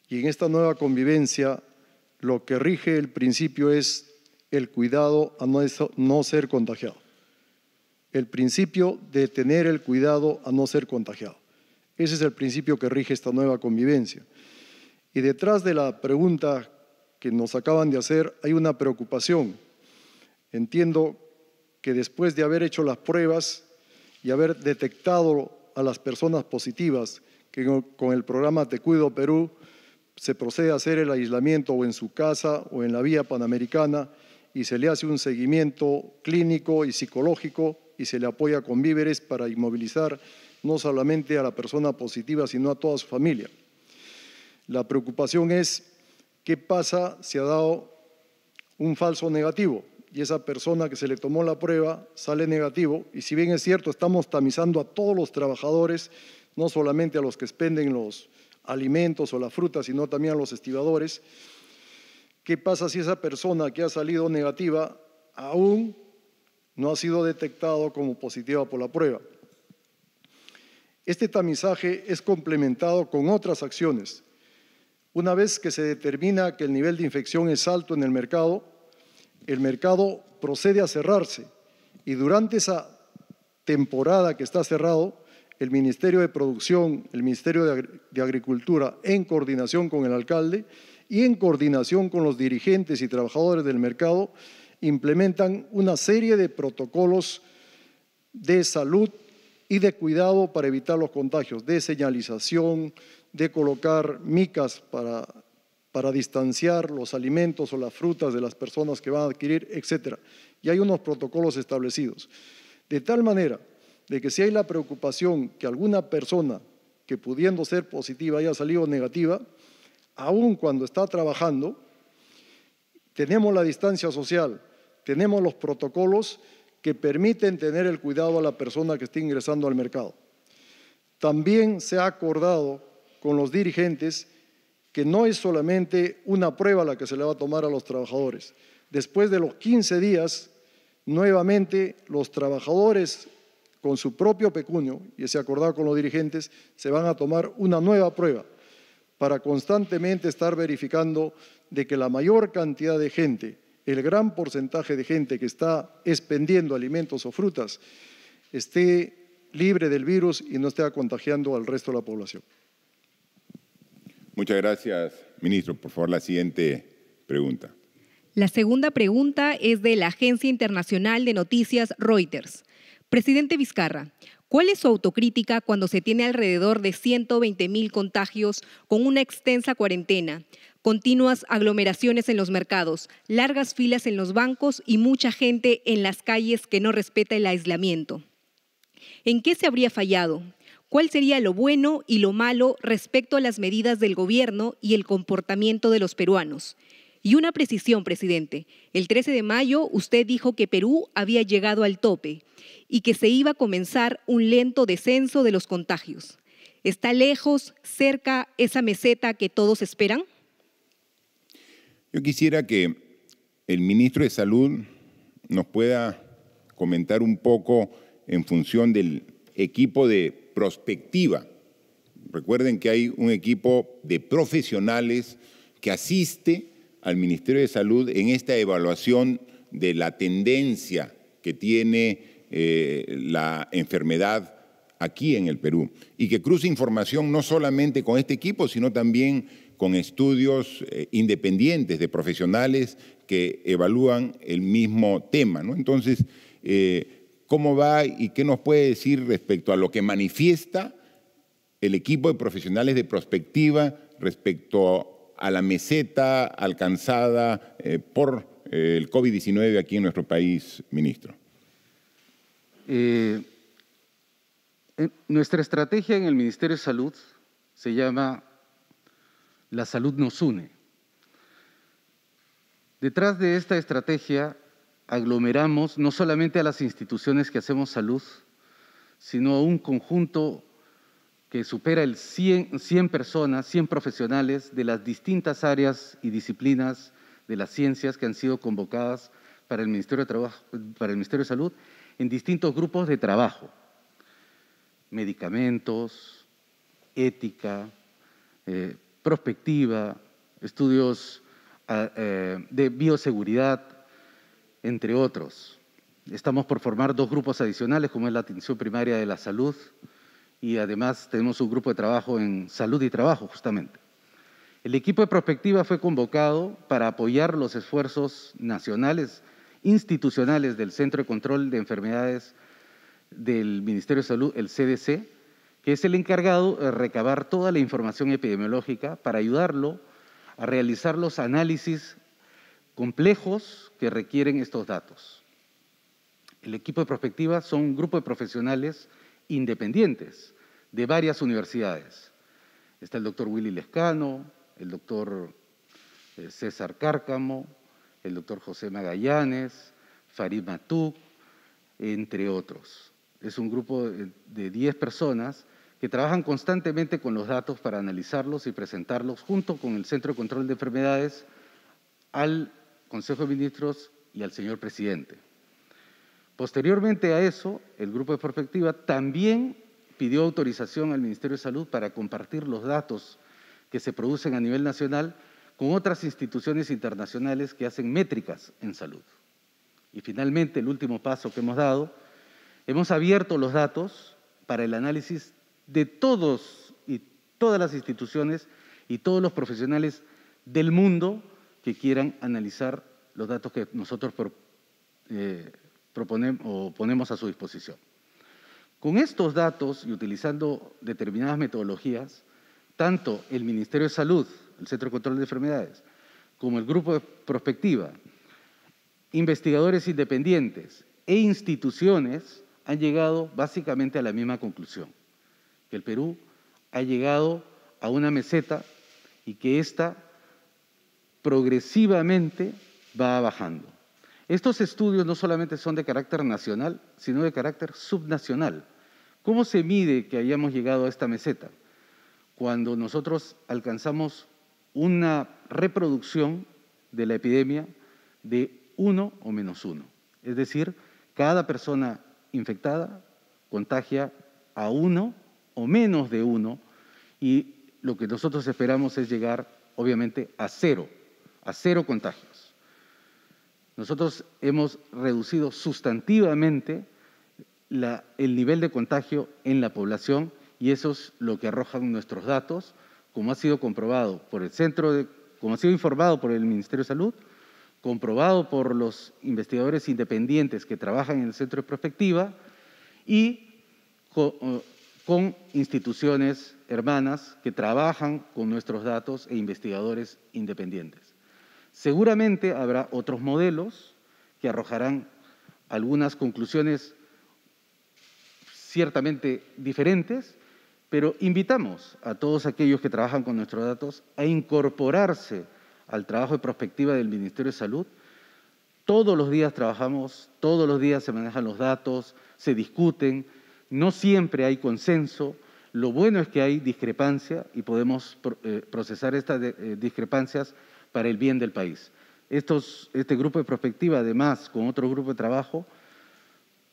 y en esta nueva convivencia lo que rige el principio es el cuidado a no ser contagiado. El principio de tener el cuidado a no ser contagiado. Ese es el principio que rige esta nueva convivencia. Y detrás de la pregunta que nos acaban de hacer hay una preocupación. Entiendo que después de haber hecho las pruebas y haber detectado a las personas positivas, que con el programa Te Cuido Perú se procede a hacer el aislamiento o en su casa o en la vía panamericana y se le hace un seguimiento clínico y psicológico y se le apoya con víveres para inmovilizar no solamente a la persona positiva, sino a toda su familia. La preocupación es qué pasa si ha dado un falso negativo y esa persona que se le tomó la prueba sale negativo, y si bien es cierto, estamos tamizando a todos los trabajadores, no solamente a los que expenden los alimentos o las frutas, sino también a los estibadores, ¿qué pasa si esa persona que ha salido negativa aún no ha sido detectado como positiva por la prueba? Este tamizaje es complementado con otras acciones. Una vez que se determina que el nivel de infección es alto en el mercado, el mercado procede a cerrarse y durante esa temporada que está cerrado, el Ministerio de Producción, el Ministerio de, Agricultura, en coordinación con el alcalde y en coordinación con los dirigentes y trabajadores del mercado, implementan una serie de protocolos de salud y de cuidado para evitar los contagios, de señalización, de colocar micas para para distanciar los alimentos o las frutas de las personas que van a adquirir, etc. Y hay unos protocolos establecidos. De tal manera de que si hay la preocupación que alguna persona que pudiendo ser positiva haya salido negativa, aun cuando está trabajando, tenemos la distancia social, tenemos los protocolos que permiten tener el cuidado a la persona que está ingresando al mercado. También se ha acordado con los dirigentes que no es solamente una prueba la que se le va a tomar a los trabajadores. Después de los 15 días, nuevamente los trabajadores con su propio pecuño, y ese acordado con los dirigentes, se van a tomar una nueva prueba para constantemente estar verificando de que la mayor cantidad de gente, el gran porcentaje de gente que está expendiendo alimentos o frutas, esté libre del virus y no esté contagiando al resto de la población. Muchas gracias, ministro. Por favor, la siguiente pregunta. La segunda pregunta es de la Agencia Internacional de Noticias Reuters. Presidente Vizcarra, ¿cuál es su autocrítica cuando se tiene alrededor de 120 mil contagios con una extensa cuarentena, continuas aglomeraciones en los mercados, largas filas en los bancos y mucha gente en las calles que no respeta el aislamiento? ¿En qué se habría fallado? ¿Cuál sería lo bueno y lo malo respecto a las medidas del gobierno y el comportamiento de los peruanos? Y una precisión, presidente. El 13 de mayo usted dijo que Perú había llegado al tope y que se iba a comenzar un lento descenso de los contagios. ¿Está lejos, cerca esa meseta que todos esperan? Yo quisiera que el ministro de Salud nos pueda comentar un poco en función del equipo de prospectiva. Recuerden que hay un equipo de profesionales que asiste al Ministerio de Salud en esta evaluación de la tendencia que tiene eh, la enfermedad aquí en el Perú y que cruza información no solamente con este equipo, sino también con estudios eh, independientes de profesionales que evalúan el mismo tema. ¿no? Entonces, eh, cómo va y qué nos puede decir respecto a lo que manifiesta el equipo de profesionales de prospectiva respecto a la meseta alcanzada eh, por eh, el COVID-19 aquí en nuestro país, ministro. Eh, nuestra estrategia en el Ministerio de Salud se llama La salud nos une. Detrás de esta estrategia aglomeramos no solamente a las instituciones que hacemos salud, sino a un conjunto que supera el 100, personas, 100 profesionales de las distintas áreas y disciplinas de las ciencias que han sido convocadas para el Ministerio de, Trabajo, para el Ministerio de Salud en distintos grupos de trabajo, medicamentos, ética, eh, prospectiva, estudios ah, eh, de bioseguridad, entre otros. Estamos por formar dos grupos adicionales, como es la atención primaria de la salud y además tenemos un grupo de trabajo en salud y trabajo, justamente. El equipo de prospectiva fue convocado para apoyar los esfuerzos nacionales, institucionales del Centro de Control de Enfermedades del Ministerio de Salud, el CDC, que es el encargado de recabar toda la información epidemiológica para ayudarlo a realizar los análisis complejos que requieren estos datos. El equipo de prospectiva son un grupo de profesionales independientes de varias universidades. Está el doctor Willy Lescano, el doctor eh, César Cárcamo, el doctor José Magallanes, Farid Matuk, entre otros. Es un grupo de 10 personas que trabajan constantemente con los datos para analizarlos y presentarlos junto con el Centro de Control de Enfermedades al Consejo de Ministros y al señor presidente. Posteriormente a eso, el grupo de perspectiva también pidió autorización al Ministerio de Salud para compartir los datos que se producen a nivel nacional con otras instituciones internacionales que hacen métricas en salud. Y finalmente, el último paso que hemos dado, hemos abierto los datos para el análisis de todos y todas las instituciones y todos los profesionales del mundo que quieran analizar los datos que nosotros eh, proponemos ponemos a su disposición. Con estos datos y utilizando determinadas metodologías, tanto el Ministerio de Salud, el Centro de Control de Enfermedades, como el Grupo de Prospectiva, investigadores independientes e instituciones han llegado básicamente a la misma conclusión, que el Perú ha llegado a una meseta y que esta progresivamente va bajando. Estos estudios no solamente son de carácter nacional, sino de carácter subnacional. ¿Cómo se mide que hayamos llegado a esta meseta? Cuando nosotros alcanzamos una reproducción de la epidemia de uno o menos uno. Es decir, cada persona infectada contagia a uno o menos de uno y lo que nosotros esperamos es llegar obviamente a cero a cero contagios. Nosotros hemos reducido sustantivamente el nivel de contagio en la población y eso es lo que arrojan nuestros datos, como ha sido comprobado por el centro como ha sido informado por el Ministerio de Salud, comprobado por los investigadores independientes que trabajan en el centro de prospectiva y eh, con instituciones hermanas que trabajan con nuestros datos e investigadores independientes. Seguramente habrá otros modelos que arrojarán algunas conclusiones ciertamente diferentes, pero invitamos a todos aquellos que trabajan con nuestros datos a incorporarse al trabajo de prospectiva del Ministerio de Salud. Todos los días trabajamos, todos los días se manejan los datos, se discuten, no siempre hay consenso. Lo bueno es que hay discrepancia y podemos eh, procesar estas eh, discrepancias para el bien del país. este grupo de perspectiva, además, con otro grupo de trabajo,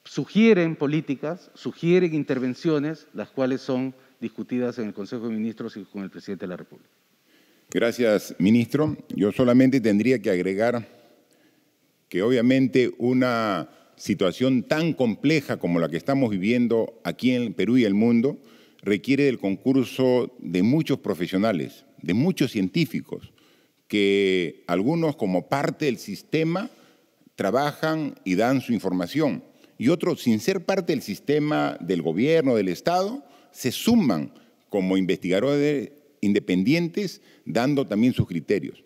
sugieren políticas, sugieren intervenciones, las cuales son discutidas en el Consejo de Ministros y con el presidente de la República. Gracias, ministro. Yo solamente tendría que agregar que obviamente una situación tan compleja como la que estamos viviendo aquí en Perú y el mundo requiere del concurso de muchos profesionales, de muchos científicos, que algunos como parte del sistema trabajan y dan su información y otros sin ser parte del sistema del gobierno, del Estado, se suman como investigadores independientes dando también sus criterios.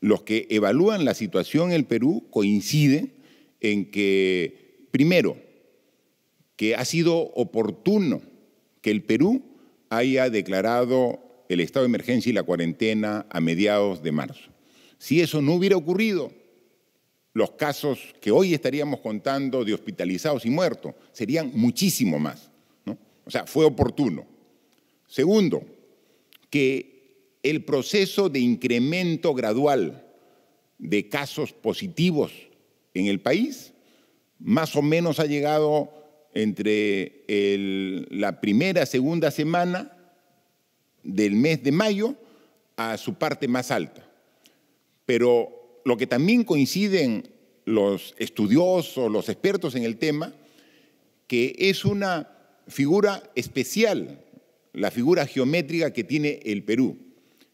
Los que evalúan la situación en el Perú coinciden en que, primero, que ha sido oportuno que el Perú haya declarado el estado de emergencia y la cuarentena a mediados de marzo. Si eso no hubiera ocurrido, los casos que hoy estaríamos contando de hospitalizados y muertos serían muchísimo más. ¿no? O sea, fue oportuno. Segundo, que el proceso de incremento gradual de casos positivos en el país más o menos ha llegado entre la primera, segunda semana del mes de mayo a su parte más alta. Pero lo que también coinciden los estudiosos, los expertos en el tema, que es una figura especial, la figura geométrica que tiene el Perú,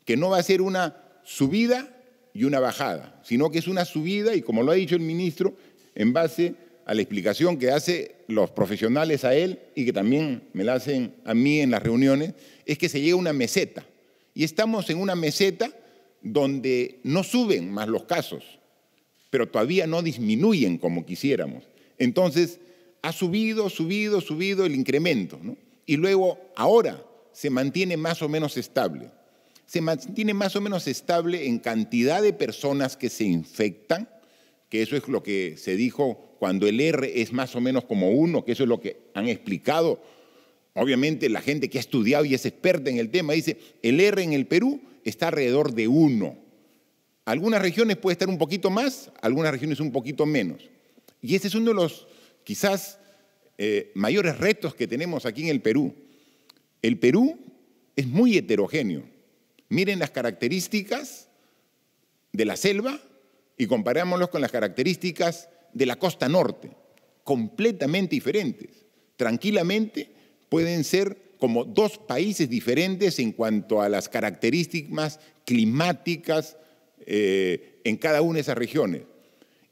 que no va a ser una subida y una bajada, sino que es una subida, y como lo ha dicho el ministro, en base a la explicación que hacen los profesionales a él y que también me la hacen a mí en las reuniones, es que se llega a una meseta. Y estamos en una meseta donde no suben más los casos, pero todavía no disminuyen como quisiéramos. Entonces, ha subido, subido, subido el incremento, Y luego, ahora, se mantiene más o menos estable. Se mantiene más o menos estable en cantidad de personas que se infectan, que eso es lo que se dijo cuando el R es más o menos como uno, que eso es lo que han explicado, obviamente la gente que ha estudiado y es experta en el tema dice, el R en el Perú está alrededor de 1. Algunas regiones puede estar un poquito más, algunas regiones un poquito menos. Y ese es uno de los quizás eh, mayores retos que tenemos aquí en el Perú. El Perú es muy heterogéneo. Miren las características de la selva y comparámoslos con las características de la costa norte, completamente diferentes. Tranquilamente pueden ser como dos países diferentes en cuanto a las características climáticas eh, en cada una de esas regiones.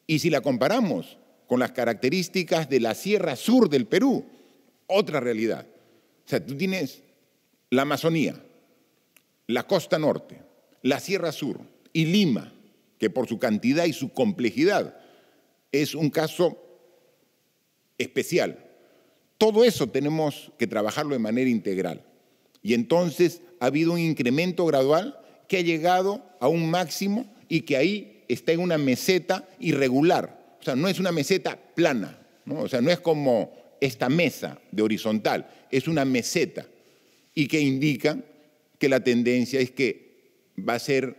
Y si la comparamos con las características de la sierra sur del Perú, otra realidad. O sea, tú tienes la Amazonía, la costa norte, la sierra sur y Lima, que por su cantidad y su complejidad es un caso especial. Todo eso tenemos que trabajarlo de manera integral. Y entonces ha habido un incremento gradual que ha llegado a un máximo y que ahí está en una meseta irregular. O sea, no es una meseta plana, o sea, no es como esta mesa de horizontal, es una meseta y que indica que la tendencia es que va a ser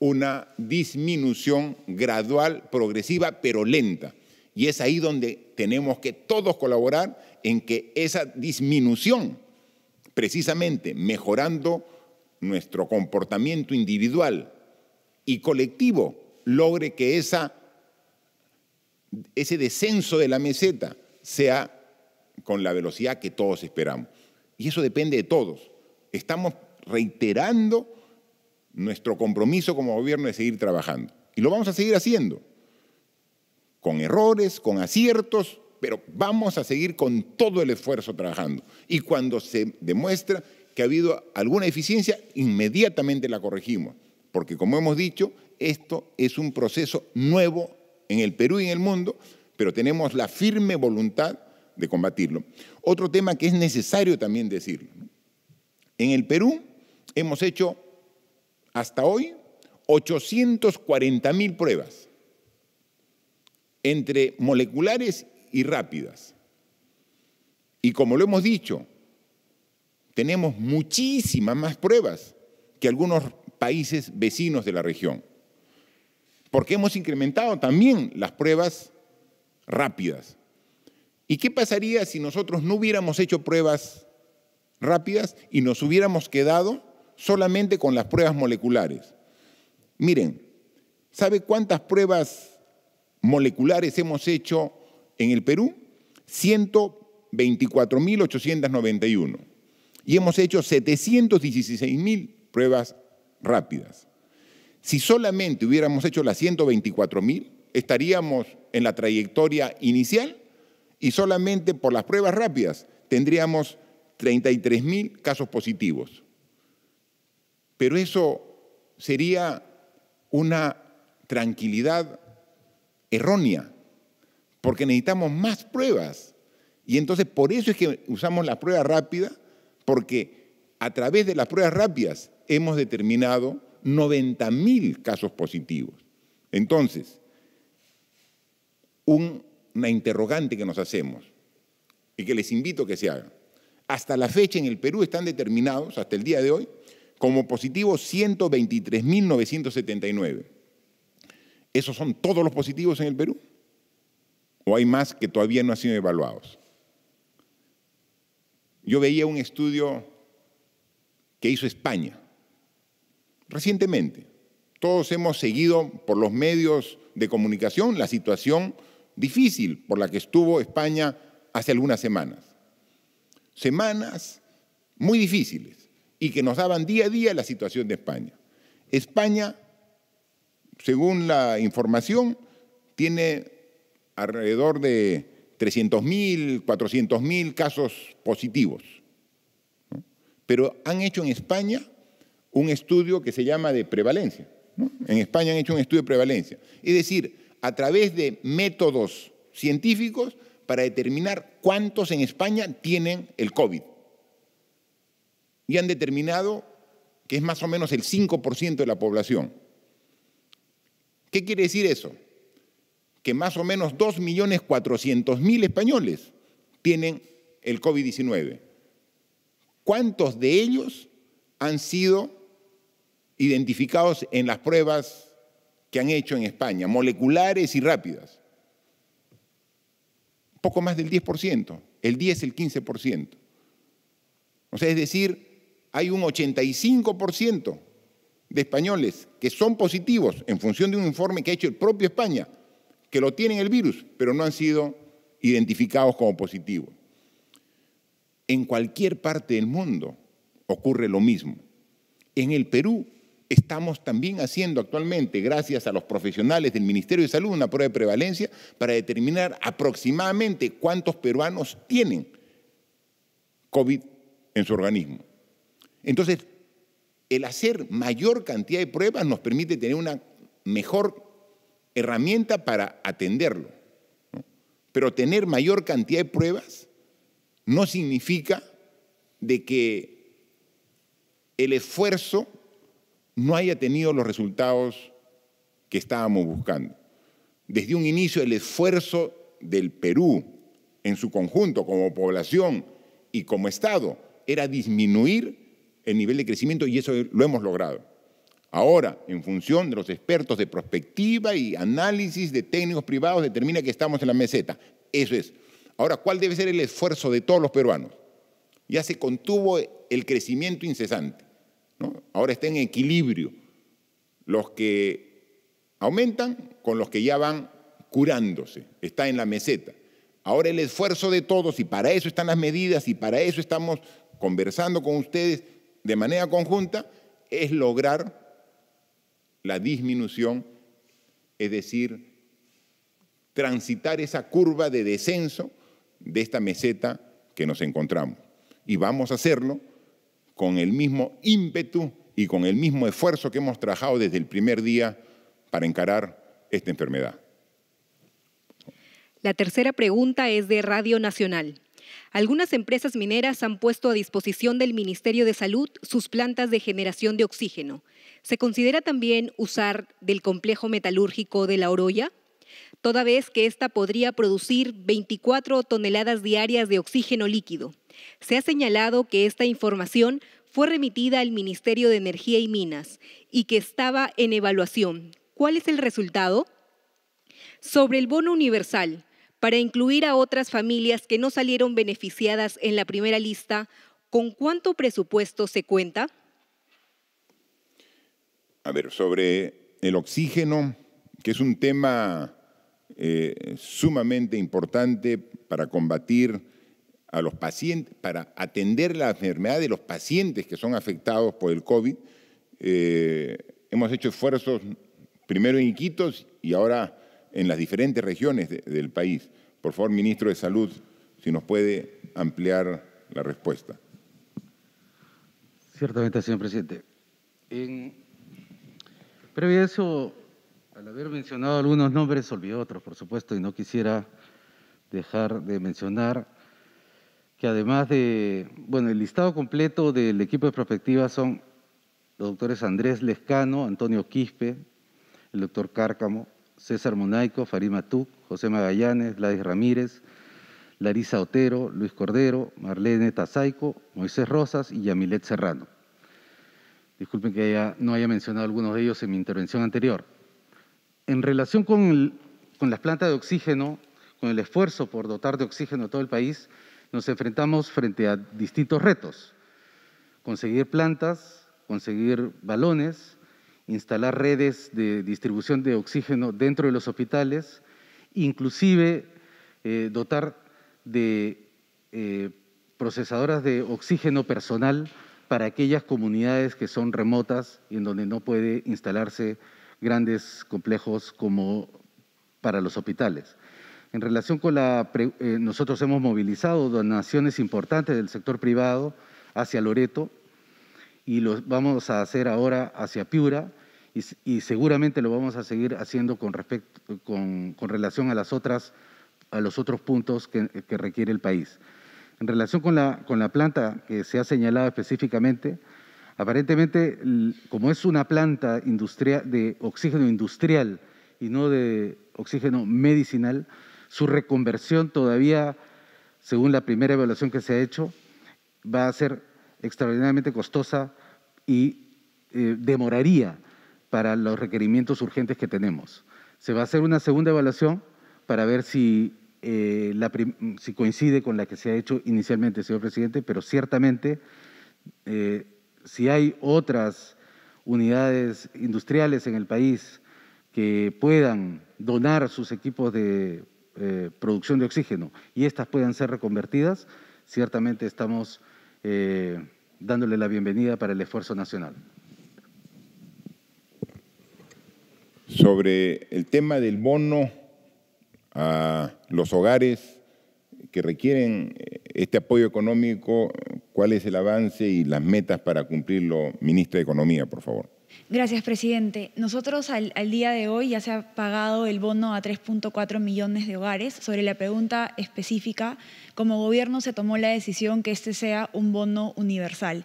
una disminución gradual, progresiva, pero lenta. Y es ahí donde tenemos que todos colaborar en que esa disminución, precisamente mejorando nuestro comportamiento individual y colectivo, logre que esa, ese descenso de la meseta sea con la velocidad que todos esperamos. Y eso depende de todos. Estamos reiterando nuestro compromiso como gobierno es seguir trabajando. Y lo vamos a seguir haciendo, con errores, con aciertos, pero vamos a seguir con todo el esfuerzo trabajando. Y cuando se demuestra que ha habido alguna deficiencia, inmediatamente la corregimos. Porque como hemos dicho, esto es un proceso nuevo en el Perú y en el mundo, pero tenemos la firme voluntad de combatirlo. Otro tema que es necesario también decirlo. En el Perú hemos hecho hasta hoy 840.000 mil pruebas, entre moleculares y rápidas. Y como lo hemos dicho, tenemos muchísimas más pruebas que algunos países vecinos de la región, porque hemos incrementado también las pruebas rápidas. ¿Y qué pasaría si nosotros no hubiéramos hecho pruebas rápidas y nos hubiéramos quedado solamente con las pruebas moleculares. Miren, ¿sabe cuántas pruebas moleculares hemos hecho en el Perú? 124.891. Y hemos hecho 716.000 pruebas rápidas. Si solamente hubiéramos hecho las 124.000, estaríamos en la trayectoria inicial y solamente por las pruebas rápidas tendríamos 33.000 casos positivos. Pero eso sería una tranquilidad errónea, porque necesitamos más pruebas. Y entonces por eso es que usamos la prueba rápida, porque a través de las pruebas rápidas hemos determinado 90.000 casos positivos. Entonces, una interrogante que nos hacemos y que les invito a que se hagan. Hasta la fecha en el Perú están determinados, hasta el día de hoy, como positivos 123.979. ¿Esos son todos los positivos en el Perú? ¿O hay más que todavía no han sido evaluados? Yo veía un estudio que hizo España recientemente. Todos hemos seguido por los medios de comunicación la situación difícil por la que estuvo España hace algunas semanas. Semanas muy difíciles y que nos daban día a día la situación de España. España, según la información, tiene alrededor de 300.000, 400.000 casos positivos. Pero han hecho en España un estudio que se llama de prevalencia. En España han hecho un estudio de prevalencia. Es decir, a través de métodos científicos para determinar cuántos en España tienen el COVID y han determinado que es más o menos el 5% de la población. ¿Qué quiere decir eso? Que más o menos 2.400.000 españoles tienen el COVID-19. ¿Cuántos de ellos han sido identificados en las pruebas que han hecho en España, moleculares y rápidas? Poco más del 10%, el 10, el 15%. O sea, es decir, hay un 85% de españoles que son positivos en función de un informe que ha hecho el propio España, que lo tienen el virus, pero no han sido identificados como positivos. En cualquier parte del mundo ocurre lo mismo. En el Perú estamos también haciendo actualmente, gracias a los profesionales del Ministerio de Salud, una prueba de prevalencia para determinar aproximadamente cuántos peruanos tienen COVID en su organismo. Entonces, el hacer mayor cantidad de pruebas nos permite tener una mejor herramienta para atenderlo. Pero tener mayor cantidad de pruebas no significa de que el esfuerzo no haya tenido los resultados que estábamos buscando. Desde un inicio el esfuerzo del Perú en su conjunto como población y como Estado era disminuir el nivel de crecimiento y eso lo hemos logrado. Ahora, en función de los expertos de prospectiva y análisis de técnicos privados, determina que estamos en la meseta. Eso es. Ahora, ¿cuál debe ser el esfuerzo de todos los peruanos? Ya se contuvo el crecimiento incesante. Ahora está en equilibrio los que aumentan con los que ya van curándose. Está en la meseta. Ahora el esfuerzo de todos, y para eso están las medidas, y para eso estamos conversando con ustedes, de manera conjunta es lograr la disminución, es decir, transitar esa curva de descenso de esta meseta que nos encontramos. Y vamos a hacerlo con el mismo ímpetu y con el mismo esfuerzo que hemos trabajado desde el primer día para encarar esta enfermedad. La tercera pregunta es de Radio Nacional. Algunas empresas mineras han puesto a disposición del Ministerio de Salud sus plantas de generación de oxígeno. ¿Se considera también usar del complejo metalúrgico de la Orolla, Toda vez que ésta podría producir 24 toneladas diarias de oxígeno líquido. Se ha señalado que esta información fue remitida al Ministerio de Energía y Minas y que estaba en evaluación. ¿Cuál es el resultado? Sobre el bono universal, para incluir a otras familias que no salieron beneficiadas en la primera lista, ¿con cuánto presupuesto se cuenta? A ver, sobre el oxígeno, que es un tema eh, sumamente importante para combatir a los pacientes, para atender la enfermedad de los pacientes que son afectados por el COVID. Eh, hemos hecho esfuerzos primero en Iquitos y ahora en las diferentes regiones del país. Por favor, ministro de Salud, si nos puede ampliar la respuesta. Ciertamente, señor presidente. En... Previo a eso, al haber mencionado algunos nombres, olvidé otros, por supuesto, y no quisiera dejar de mencionar que además de, bueno, el listado completo del equipo de prospectiva son los doctores Andrés Lescano, Antonio Quispe, el doctor Cárcamo, César Monaico, Farid Matuk, José Magallanes, Gladys Ramírez, Larisa Otero, Luis Cordero, Marlene Tazaico, Moisés Rosas y Yamilet Serrano. Disculpen que no haya mencionado algunos de ellos en mi intervención anterior. En relación con, con las plantas de oxígeno, con el esfuerzo por dotar de oxígeno a todo el país, nos enfrentamos frente a distintos retos. Conseguir plantas, conseguir balones, instalar redes de distribución de oxígeno dentro de los hospitales, inclusive eh, dotar de eh, procesadoras de oxígeno personal para aquellas comunidades que son remotas y en donde no puede instalarse grandes complejos como para los hospitales. En relación con la, eh, nosotros hemos movilizado donaciones importantes del sector privado hacia Loreto y lo vamos a hacer ahora hacia Piura y, seguramente lo vamos a seguir haciendo con, relación a, las otras, a los otros puntos que, requiere el país. En relación con la, con la planta que se ha señalado específicamente, aparentemente, como es una planta industrial, de oxígeno industrial y no de oxígeno medicinal, su reconversión todavía, según la primera evaluación que se ha hecho, va a ser extraordinariamente costosa y eh, demoraría para los requerimientos urgentes que tenemos. Se va a hacer una segunda evaluación para ver si, eh, coincide con la que se ha hecho inicialmente, señor presidente, pero ciertamente eh, si hay otras unidades industriales en el país que puedan donar sus equipos de eh, producción de oxígeno y estas puedan ser reconvertidas, ciertamente estamos dándole la bienvenida para el esfuerzo nacional. sobre el tema del bono a los hogares que requieren eh, este apoyo económico, cuál es el avance y las metas para cumplirlo. ministro de Economía, por favor. Gracias, presidente. Nosotros al, al, día de hoy ya se ha pagado el bono a 3.4 millones de hogares. Sobre la pregunta específica, como gobierno se tomó la decisión que este sea un bono universal.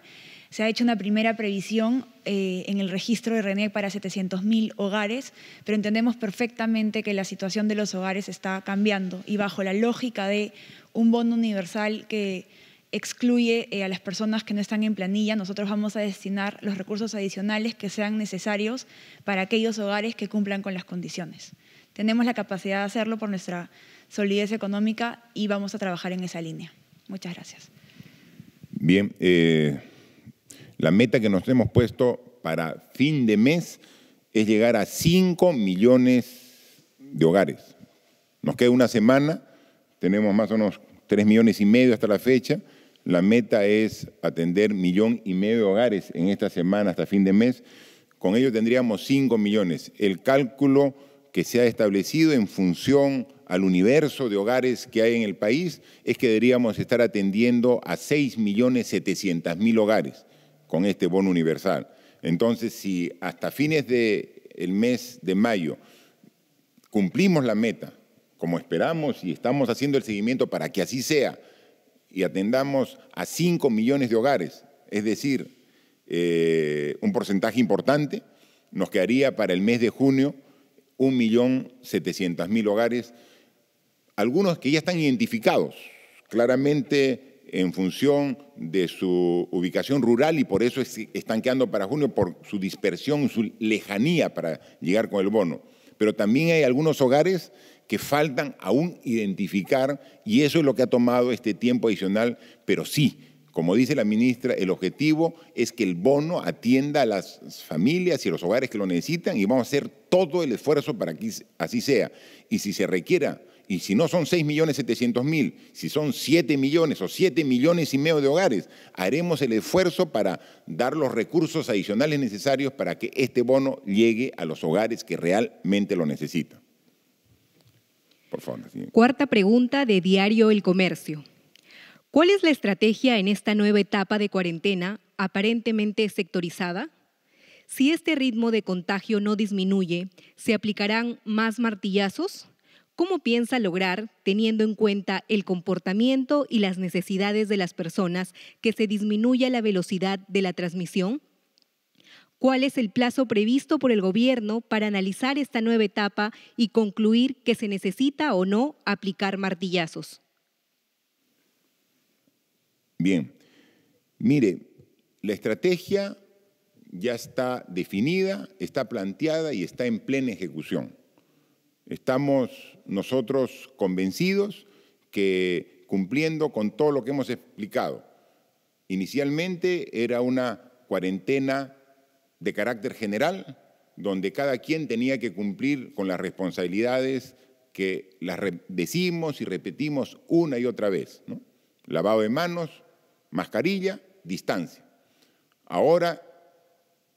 Se ha hecho una primera previsión eh, en el registro de René para 700.000 hogares, pero entendemos perfectamente que la situación de los hogares está cambiando y bajo la lógica de un bono universal que excluye eh, a las personas que no están en planilla, nosotros vamos a destinar los recursos adicionales que sean necesarios para aquellos hogares que cumplan con las condiciones. Tenemos la capacidad de hacerlo por nuestra solidez económica y vamos a trabajar en esa línea. Muchas gracias. Bien. Eh, la meta que nos hemos puesto para fin de mes es llegar a 5 millones de hogares. Nos queda una semana, tenemos más o menos 3 millones y medio hasta la fecha. La meta es atender millón y medio de hogares en esta semana hasta fin de mes. Con ello tendríamos 5 millones. El cálculo que se ha establecido en función al universo de hogares que hay en el país es que deberíamos estar atendiendo a seis millones 700 mil hogares con este bono universal. Entonces, si hasta fines del mes de mayo cumplimos la meta, como esperamos y estamos haciendo el seguimiento para que así sea, y atendamos a 5 millones de hogares, es decir, eh, un porcentaje importante, nos quedaría para el mes de junio 1.700.000 hogares, algunos que ya están identificados, claramente en función de su ubicación rural y por eso están quedando para junio por su dispersión, su lejanía para llegar con el bono. Pero también hay algunos hogares que faltan aún identificar y eso es lo que ha tomado este tiempo adicional, pero sí, como dice la ministra, el objetivo es que el bono atienda a las familias y a los hogares que lo necesitan y vamos a hacer todo el esfuerzo para que así sea. Y si se requiera y si no son 6.700.000, si son 7 millones o 7 millones y medio de hogares, haremos el esfuerzo para dar los recursos adicionales necesarios para que este bono llegue a los hogares que realmente lo necesitan. Cuarta pregunta de Diario El Comercio. ¿Cuál es la estrategia en esta nueva etapa de cuarentena aparentemente sectorizada? Si este ritmo de contagio no disminuye, ¿se aplicarán más martillazos? ¿Cómo piensa lograr, teniendo en cuenta el comportamiento y las necesidades de las personas, que se disminuya la velocidad de la transmisión? ¿Cuál es el plazo previsto por el gobierno para analizar esta nueva etapa y concluir que se necesita o no aplicar martillazos? Bien, mire, la estrategia ya está definida, está planteada y está en plena ejecución. Estamos nosotros convencidos que cumpliendo con todo lo que hemos explicado, inicialmente era una cuarentena de carácter general, donde cada quien tenía que cumplir con las responsabilidades que las decimos y repetimos una y otra vez. Lavado de manos, mascarilla, distancia. Ahora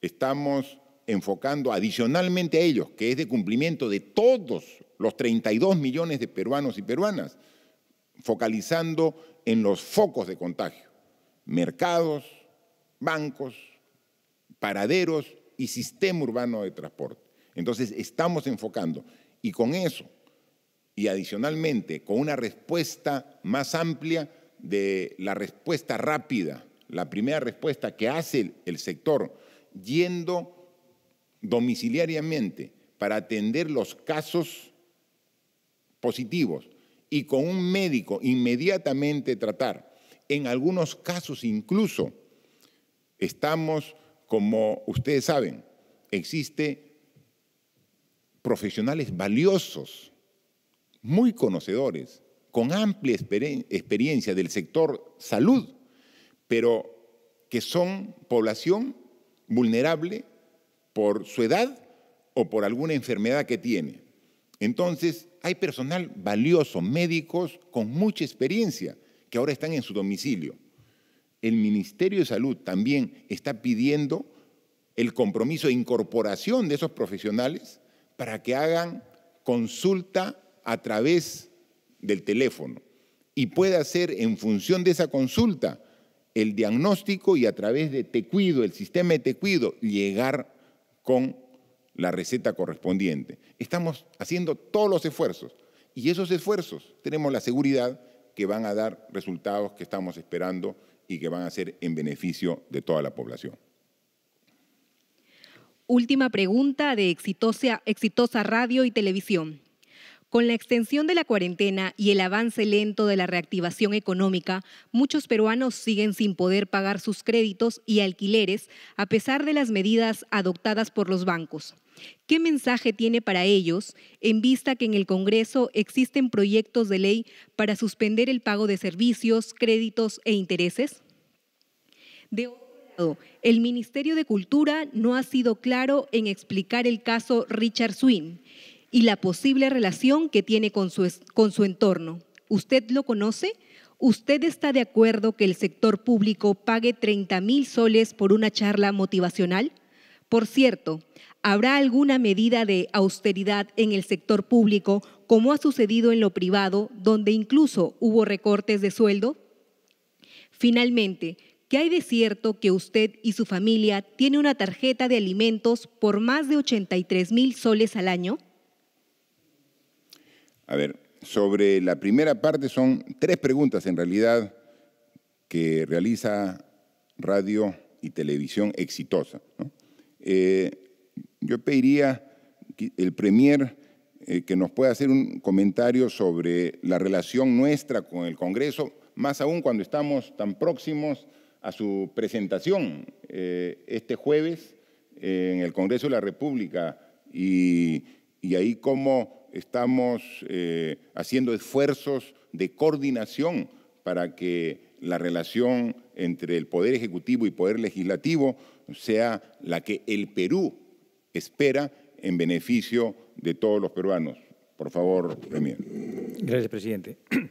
estamos enfocando adicionalmente a ellos, que es de cumplimiento de todos los 32 millones de peruanos y peruanas, focalizando en los focos de contagio, mercados, bancos, paraderos y sistema urbano de transporte. Entonces estamos enfocando y con eso, y adicionalmente con una respuesta más amplia de la respuesta rápida, la primera respuesta que hace el sector, yendo domiciliariamente para atender los casos positivos y con un médico inmediatamente tratar. En algunos casos incluso estamos, como ustedes saben, existe profesionales valiosos, muy conocedores, con amplia experiencia del sector salud, pero que son población vulnerable por su edad o por alguna enfermedad que tiene. Entonces, hay personal valioso, médicos con mucha experiencia, que ahora están en su domicilio. El Ministerio de Salud también está pidiendo el compromiso de incorporación de esos profesionales para que hagan consulta a través del teléfono y pueda hacer en función de esa consulta el diagnóstico y a través de Tecuido, el sistema de Te Cuido, llegar con la receta correspondiente. Estamos haciendo todos los esfuerzos y esos esfuerzos tenemos la seguridad que van a dar resultados que estamos esperando y que van a ser en beneficio de toda la población. Última pregunta de Exitosa, Radio y Televisión. Con la extensión de la cuarentena y el avance lento de la reactivación económica, muchos peruanos siguen sin poder pagar sus créditos y alquileres a pesar de las medidas adoptadas por los bancos. ¿Qué mensaje tiene para ellos en vista que en el Congreso existen proyectos de ley para suspender el pago de servicios, créditos e intereses? De otro lado, el Ministerio de Cultura no ha sido claro en explicar el caso Richard Swin y la posible relación que tiene con su, entorno. ¿Usted lo conoce? ¿Usted está de acuerdo que el sector público pague 30 mil soles por una charla motivacional? Por cierto, ¿habrá alguna medida de austeridad en el sector público como ha sucedido en lo privado, donde incluso hubo recortes de sueldo? Finalmente, ¿qué hay de cierto que usted y su familia tiene una tarjeta de alimentos por más de 83 mil soles al año? A ver, sobre la primera parte son tres preguntas en realidad que realiza radio y televisión exitosa. Eh, yo pediría el premier eh, que nos pueda hacer un comentario sobre la relación nuestra con el Congreso, más aún cuando estamos tan próximos a su presentación eh, este jueves en el Congreso de la República y ahí cómo estamos eh, haciendo esfuerzos de coordinación para que la relación entre el Poder Ejecutivo y el Poder Legislativo sea la que el Perú espera en beneficio de todos los peruanos. Por favor, Premier. Gracias, presidente.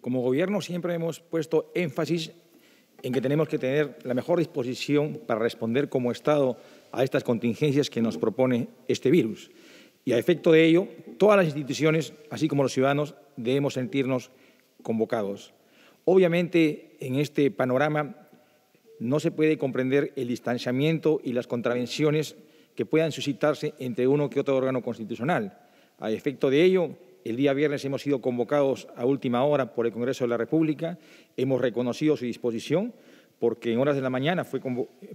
Como gobierno siempre hemos puesto énfasis en que tenemos que tener la mejor disposición para responder como Estado a estas contingencias que nos propone este virus. Y a efecto de ello, todas las instituciones, así como los ciudadanos, debemos sentirnos convocados. Obviamente, en este panorama no se puede comprender el distanciamiento y las contravenciones que puedan suscitarse entre uno que otro órgano constitucional. A efecto de ello, el día viernes hemos sido convocados a última hora por el Congreso de la República, hemos reconocido su disposición, porque en horas de la mañana fue,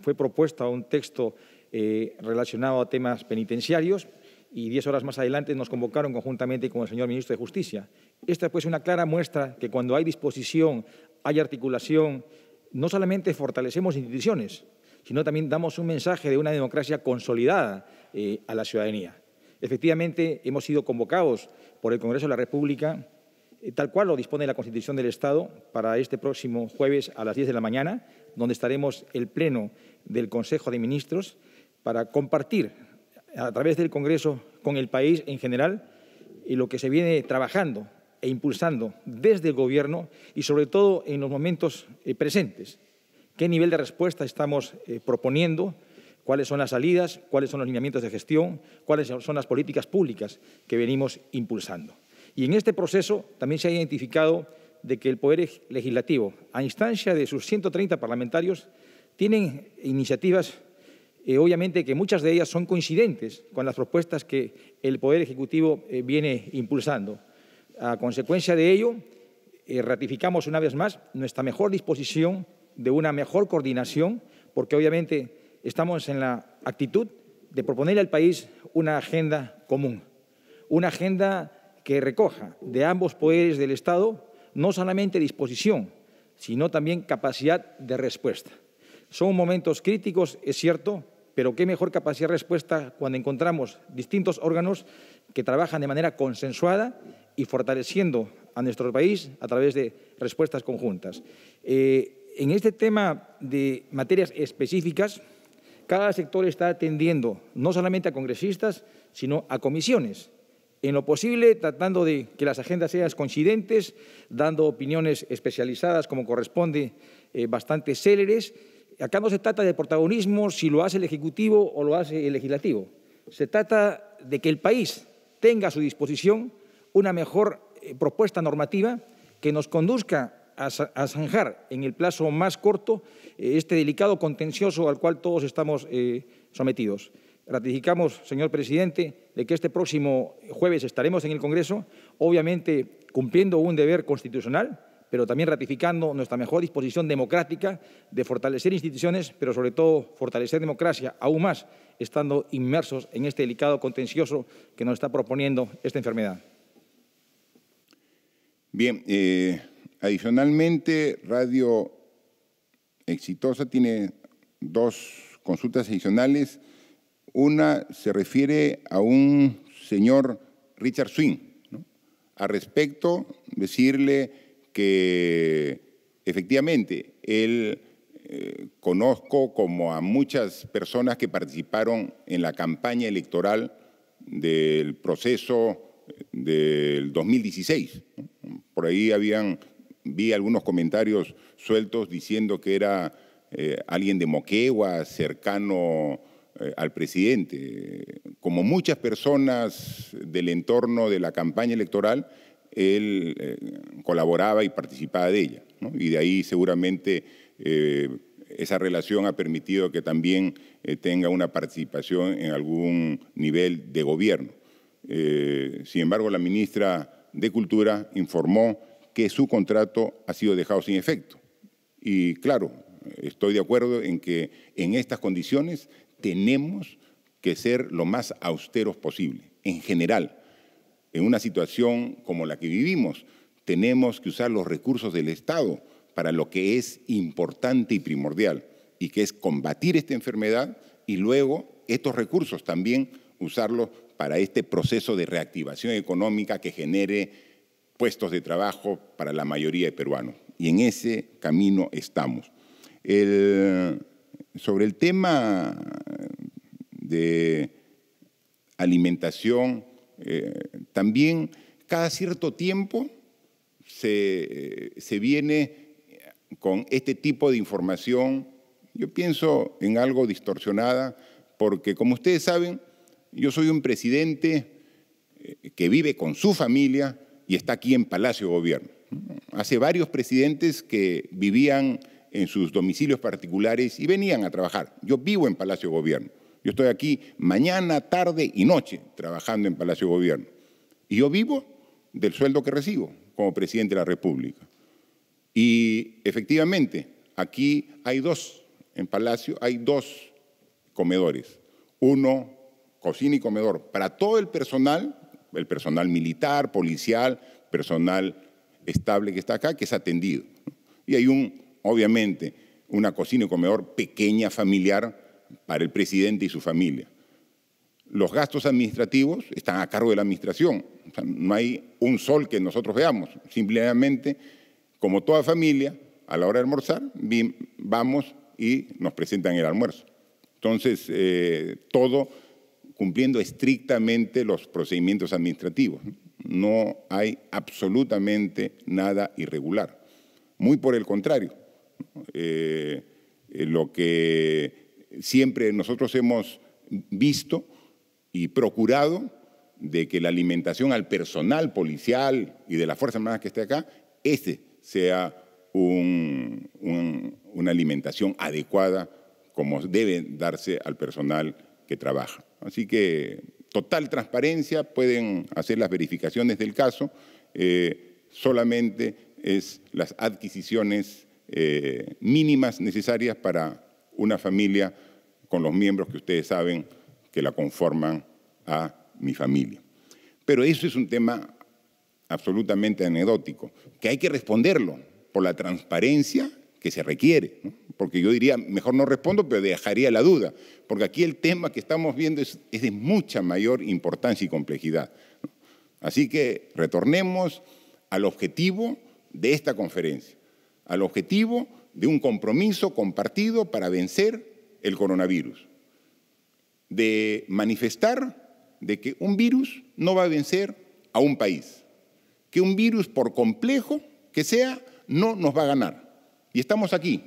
fue propuesta un texto eh, relacionado a temas penitenciarios y diez horas más adelante nos convocaron conjuntamente con el señor ministro de Justicia. Esta pues es una clara muestra de que cuando hay disposición, hay articulación, no solamente fortalecemos instituciones, sino también damos un mensaje de una democracia consolidada eh, a la ciudadanía. Efectivamente, hemos sido convocados por el Congreso de la República, eh, tal cual lo dispone la Constitución del Estado, para este próximo jueves a las diez de la mañana, donde estaremos el Pleno del Consejo de Ministros para compartir a través del Congreso con el país en general y lo que se viene trabajando e impulsando desde el Gobierno y sobre todo en los momentos eh, presentes. ¿Qué nivel de respuesta estamos eh, proponiendo? ¿Cuáles son las salidas? ¿Cuáles son los lineamientos de gestión? ¿Cuáles son las políticas públicas que venimos impulsando? Y en este proceso también se ha identificado de que el Poder Legislativo, a instancia de sus 130 parlamentarios, tienen iniciativas eh, obviamente que muchas de ellas son coincidentes con las propuestas que el Poder Ejecutivo eh, viene impulsando. A consecuencia de ello, eh, ratificamos una vez más nuestra mejor disposición de una mejor coordinación, porque obviamente estamos en la actitud de proponer al país una agenda común, una agenda que recoja de ambos poderes del Estado no solamente disposición, sino también capacidad de respuesta. Son momentos críticos, es cierto, pero qué mejor capacidad de respuesta cuando encontramos distintos órganos que trabajan de manera consensuada y fortaleciendo a nuestro país a través de respuestas conjuntas. Eh, en este tema de materias específicas, cada sector está atendiendo no solamente a congresistas, sino a comisiones en lo posible tratando de que las agendas sean coincidentes, dando opiniones especializadas como corresponde, eh, bastante céleres acá no se trata de protagonismo si lo hace el Ejecutivo o lo hace el Legislativo. Se trata de que el país tenga a su disposición una mejor eh, propuesta normativa que nos conduzca a zanjar en el plazo más corto eh, este delicado contencioso al cual todos estamos eh, sometidos. Ratificamos, señor presidente, de que este próximo jueves estaremos en el Congreso, obviamente cumpliendo un deber constitucional, pero también ratificando nuestra mejor disposición democrática de fortalecer instituciones, pero sobre todo fortalecer democracia, aún más estando inmersos en este delicado contencioso que nos está proponiendo esta enfermedad. Bien, eh, adicionalmente, Radio Exitosa tiene dos consultas adicionales. Una se refiere a un señor Richard Swing. a respecto, decirle que efectivamente él eh, conozco como a muchas personas que participaron en la campaña electoral del proceso eh, del 2016. Por ahí habían, vi algunos comentarios sueltos diciendo que era eh, alguien de Moquegua, cercano al presidente. Como muchas personas del entorno de la campaña electoral, él eh, colaboraba y participaba de ella. Y de ahí seguramente eh, esa relación ha permitido que también eh, tenga una participación en algún nivel de gobierno. sin embargo, la ministra de Cultura informó que su contrato ha sido dejado sin efecto. Y claro, estoy de acuerdo en que en estas condiciones tenemos que ser lo más austeros posible, en general, en una situación como la que vivimos, tenemos que usar los recursos del Estado para lo que es importante y primordial, y que es combatir esta enfermedad y luego estos recursos también usarlos para este proceso de reactivación económica que genere puestos de trabajo para la mayoría de peruanos. Y en ese camino estamos. sobre el tema de alimentación eh, también cada cierto tiempo se, eh, se, viene con este tipo de información, yo pienso en algo distorsionada, porque como ustedes saben, yo soy un presidente eh, que vive con su familia y está aquí en Palacio Gobierno. Hace varios presidentes que vivían en sus domicilios particulares y venían a trabajar. Yo vivo en Palacio Gobierno. Yo estoy aquí mañana, tarde y noche trabajando en Palacio de Gobierno. Y yo vivo del sueldo que recibo como presidente de la República. Y efectivamente, aquí hay dos, en Palacio hay dos comedores. Uno, cocina y comedor, para todo el personal, el personal militar, policial, personal estable que está acá, que es atendido. Y hay un, obviamente, una cocina y comedor pequeña, familiar, para el presidente y su familia. Los gastos administrativos están a cargo de la administración. no hay un sol que nosotros veamos. Simplemente, como toda familia, a la hora de almorzar, vamos y nos presentan el almuerzo. Entonces, eh, todo cumpliendo estrictamente los procedimientos administrativos. No hay absolutamente nada irregular. Muy por el contrario. Eh, eh, lo que siempre nosotros hemos visto y procurado de que la alimentación al personal policial y de las Fuerzas Armadas que esté acá, este sea una alimentación adecuada como debe darse al personal que trabaja. Así que total transparencia, pueden hacer las verificaciones del caso, eh, solamente es las adquisiciones eh, mínimas necesarias para una familia con los miembros que ustedes saben que la conforman a mi familia. Pero eso es un tema absolutamente anecdótico, que hay que responderlo por la transparencia que se requiere, porque yo diría, mejor no respondo, pero dejaría la duda, porque aquí el tema que estamos viendo es, de mucha mayor importancia y complejidad. Así que retornemos al objetivo de esta conferencia, al objetivo de un compromiso compartido para vencer el coronavirus, de manifestar de que un virus no va a vencer a un país, que un virus por complejo que sea no nos va a ganar. Y estamos aquí,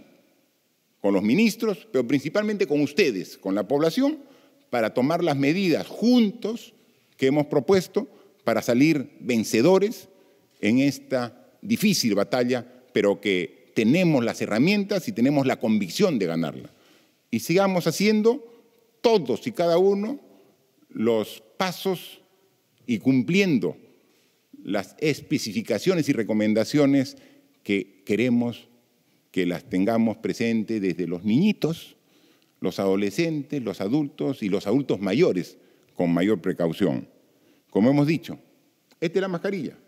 con los ministros, pero principalmente con ustedes, con la población, para tomar las medidas juntos que hemos propuesto para salir vencedores en esta difícil batalla, pero que tenemos las herramientas y tenemos la convicción de ganarla. Y sigamos haciendo todos y cada uno los pasos y cumpliendo las especificaciones y recomendaciones que queremos que las tengamos presentes desde los niñitos, los adolescentes, los adultos y los adultos mayores con mayor precaución. Como hemos dicho, esta es la mascarilla.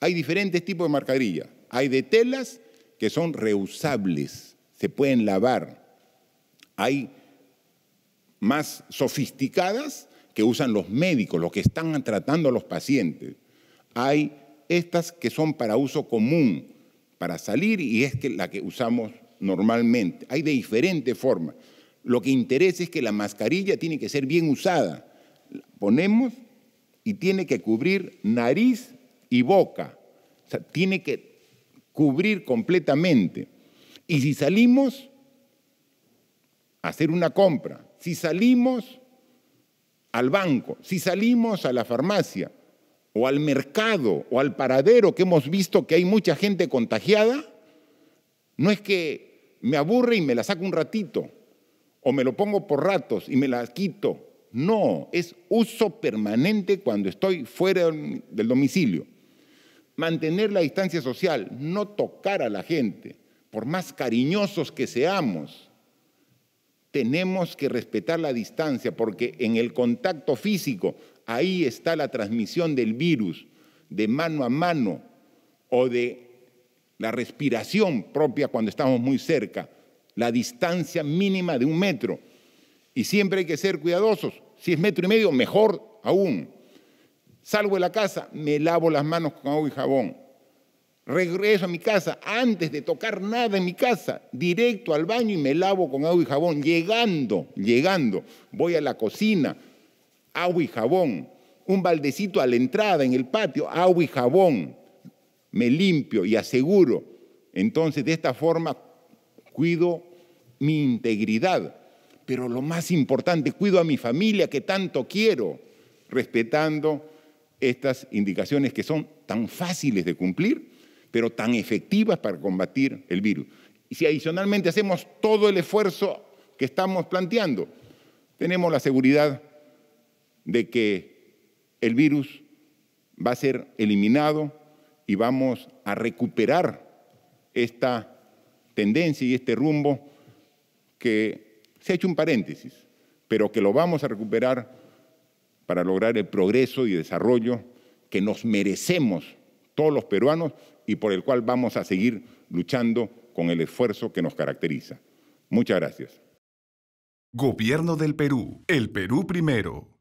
Hay diferentes tipos de mascarilla, Hay de telas que son reusables, se pueden lavar. Hay más sofisticadas que usan los médicos, los que están tratando a los pacientes. Hay estas que son para uso común, para salir, y es la que usamos normalmente. Hay de diferentes formas. Lo que interesa es que la mascarilla tiene que ser bien usada. ponemos y tiene que cubrir nariz y boca. tiene que cubrir completamente. Y si salimos, a hacer una compra, si salimos al banco, si salimos a la farmacia o al mercado o al paradero que hemos visto que hay mucha gente contagiada, no es que me aburre y me la saco un ratito o me lo pongo por ratos y me la quito. No, es uso permanente cuando estoy fuera del domicilio mantener la distancia social, no tocar a la gente, por más cariñosos que seamos, tenemos que respetar la distancia porque en el contacto físico ahí está la transmisión del virus de mano a mano o de la respiración propia cuando estamos muy cerca, la distancia mínima de un metro. Y siempre hay que ser cuidadosos. Si es metro y medio, mejor aún. Salgo de la casa, me lavo las manos con agua y jabón. Regreso a mi casa, antes de tocar nada en mi casa, directo al baño y me lavo con agua y jabón. Llegando, llegando, voy a la cocina, agua y jabón. Un baldecito a la entrada, en el patio, agua y jabón. Me limpio y aseguro. Entonces, de esta forma, cuido mi integridad. Pero lo más importante, cuido a mi familia que tanto quiero, respetando estas indicaciones que son tan fáciles de cumplir, pero tan efectivas para combatir el virus. Y si adicionalmente hacemos todo el esfuerzo que estamos planteando, tenemos la seguridad de que el virus va a ser eliminado y vamos a recuperar esta tendencia y este rumbo que se ha hecho un paréntesis, pero que lo vamos a recuperar para lograr el progreso y desarrollo que nos merecemos todos los peruanos y por el cual vamos a seguir luchando con el esfuerzo que nos caracteriza. Muchas gracias. Gobierno del Perú. El Perú primero.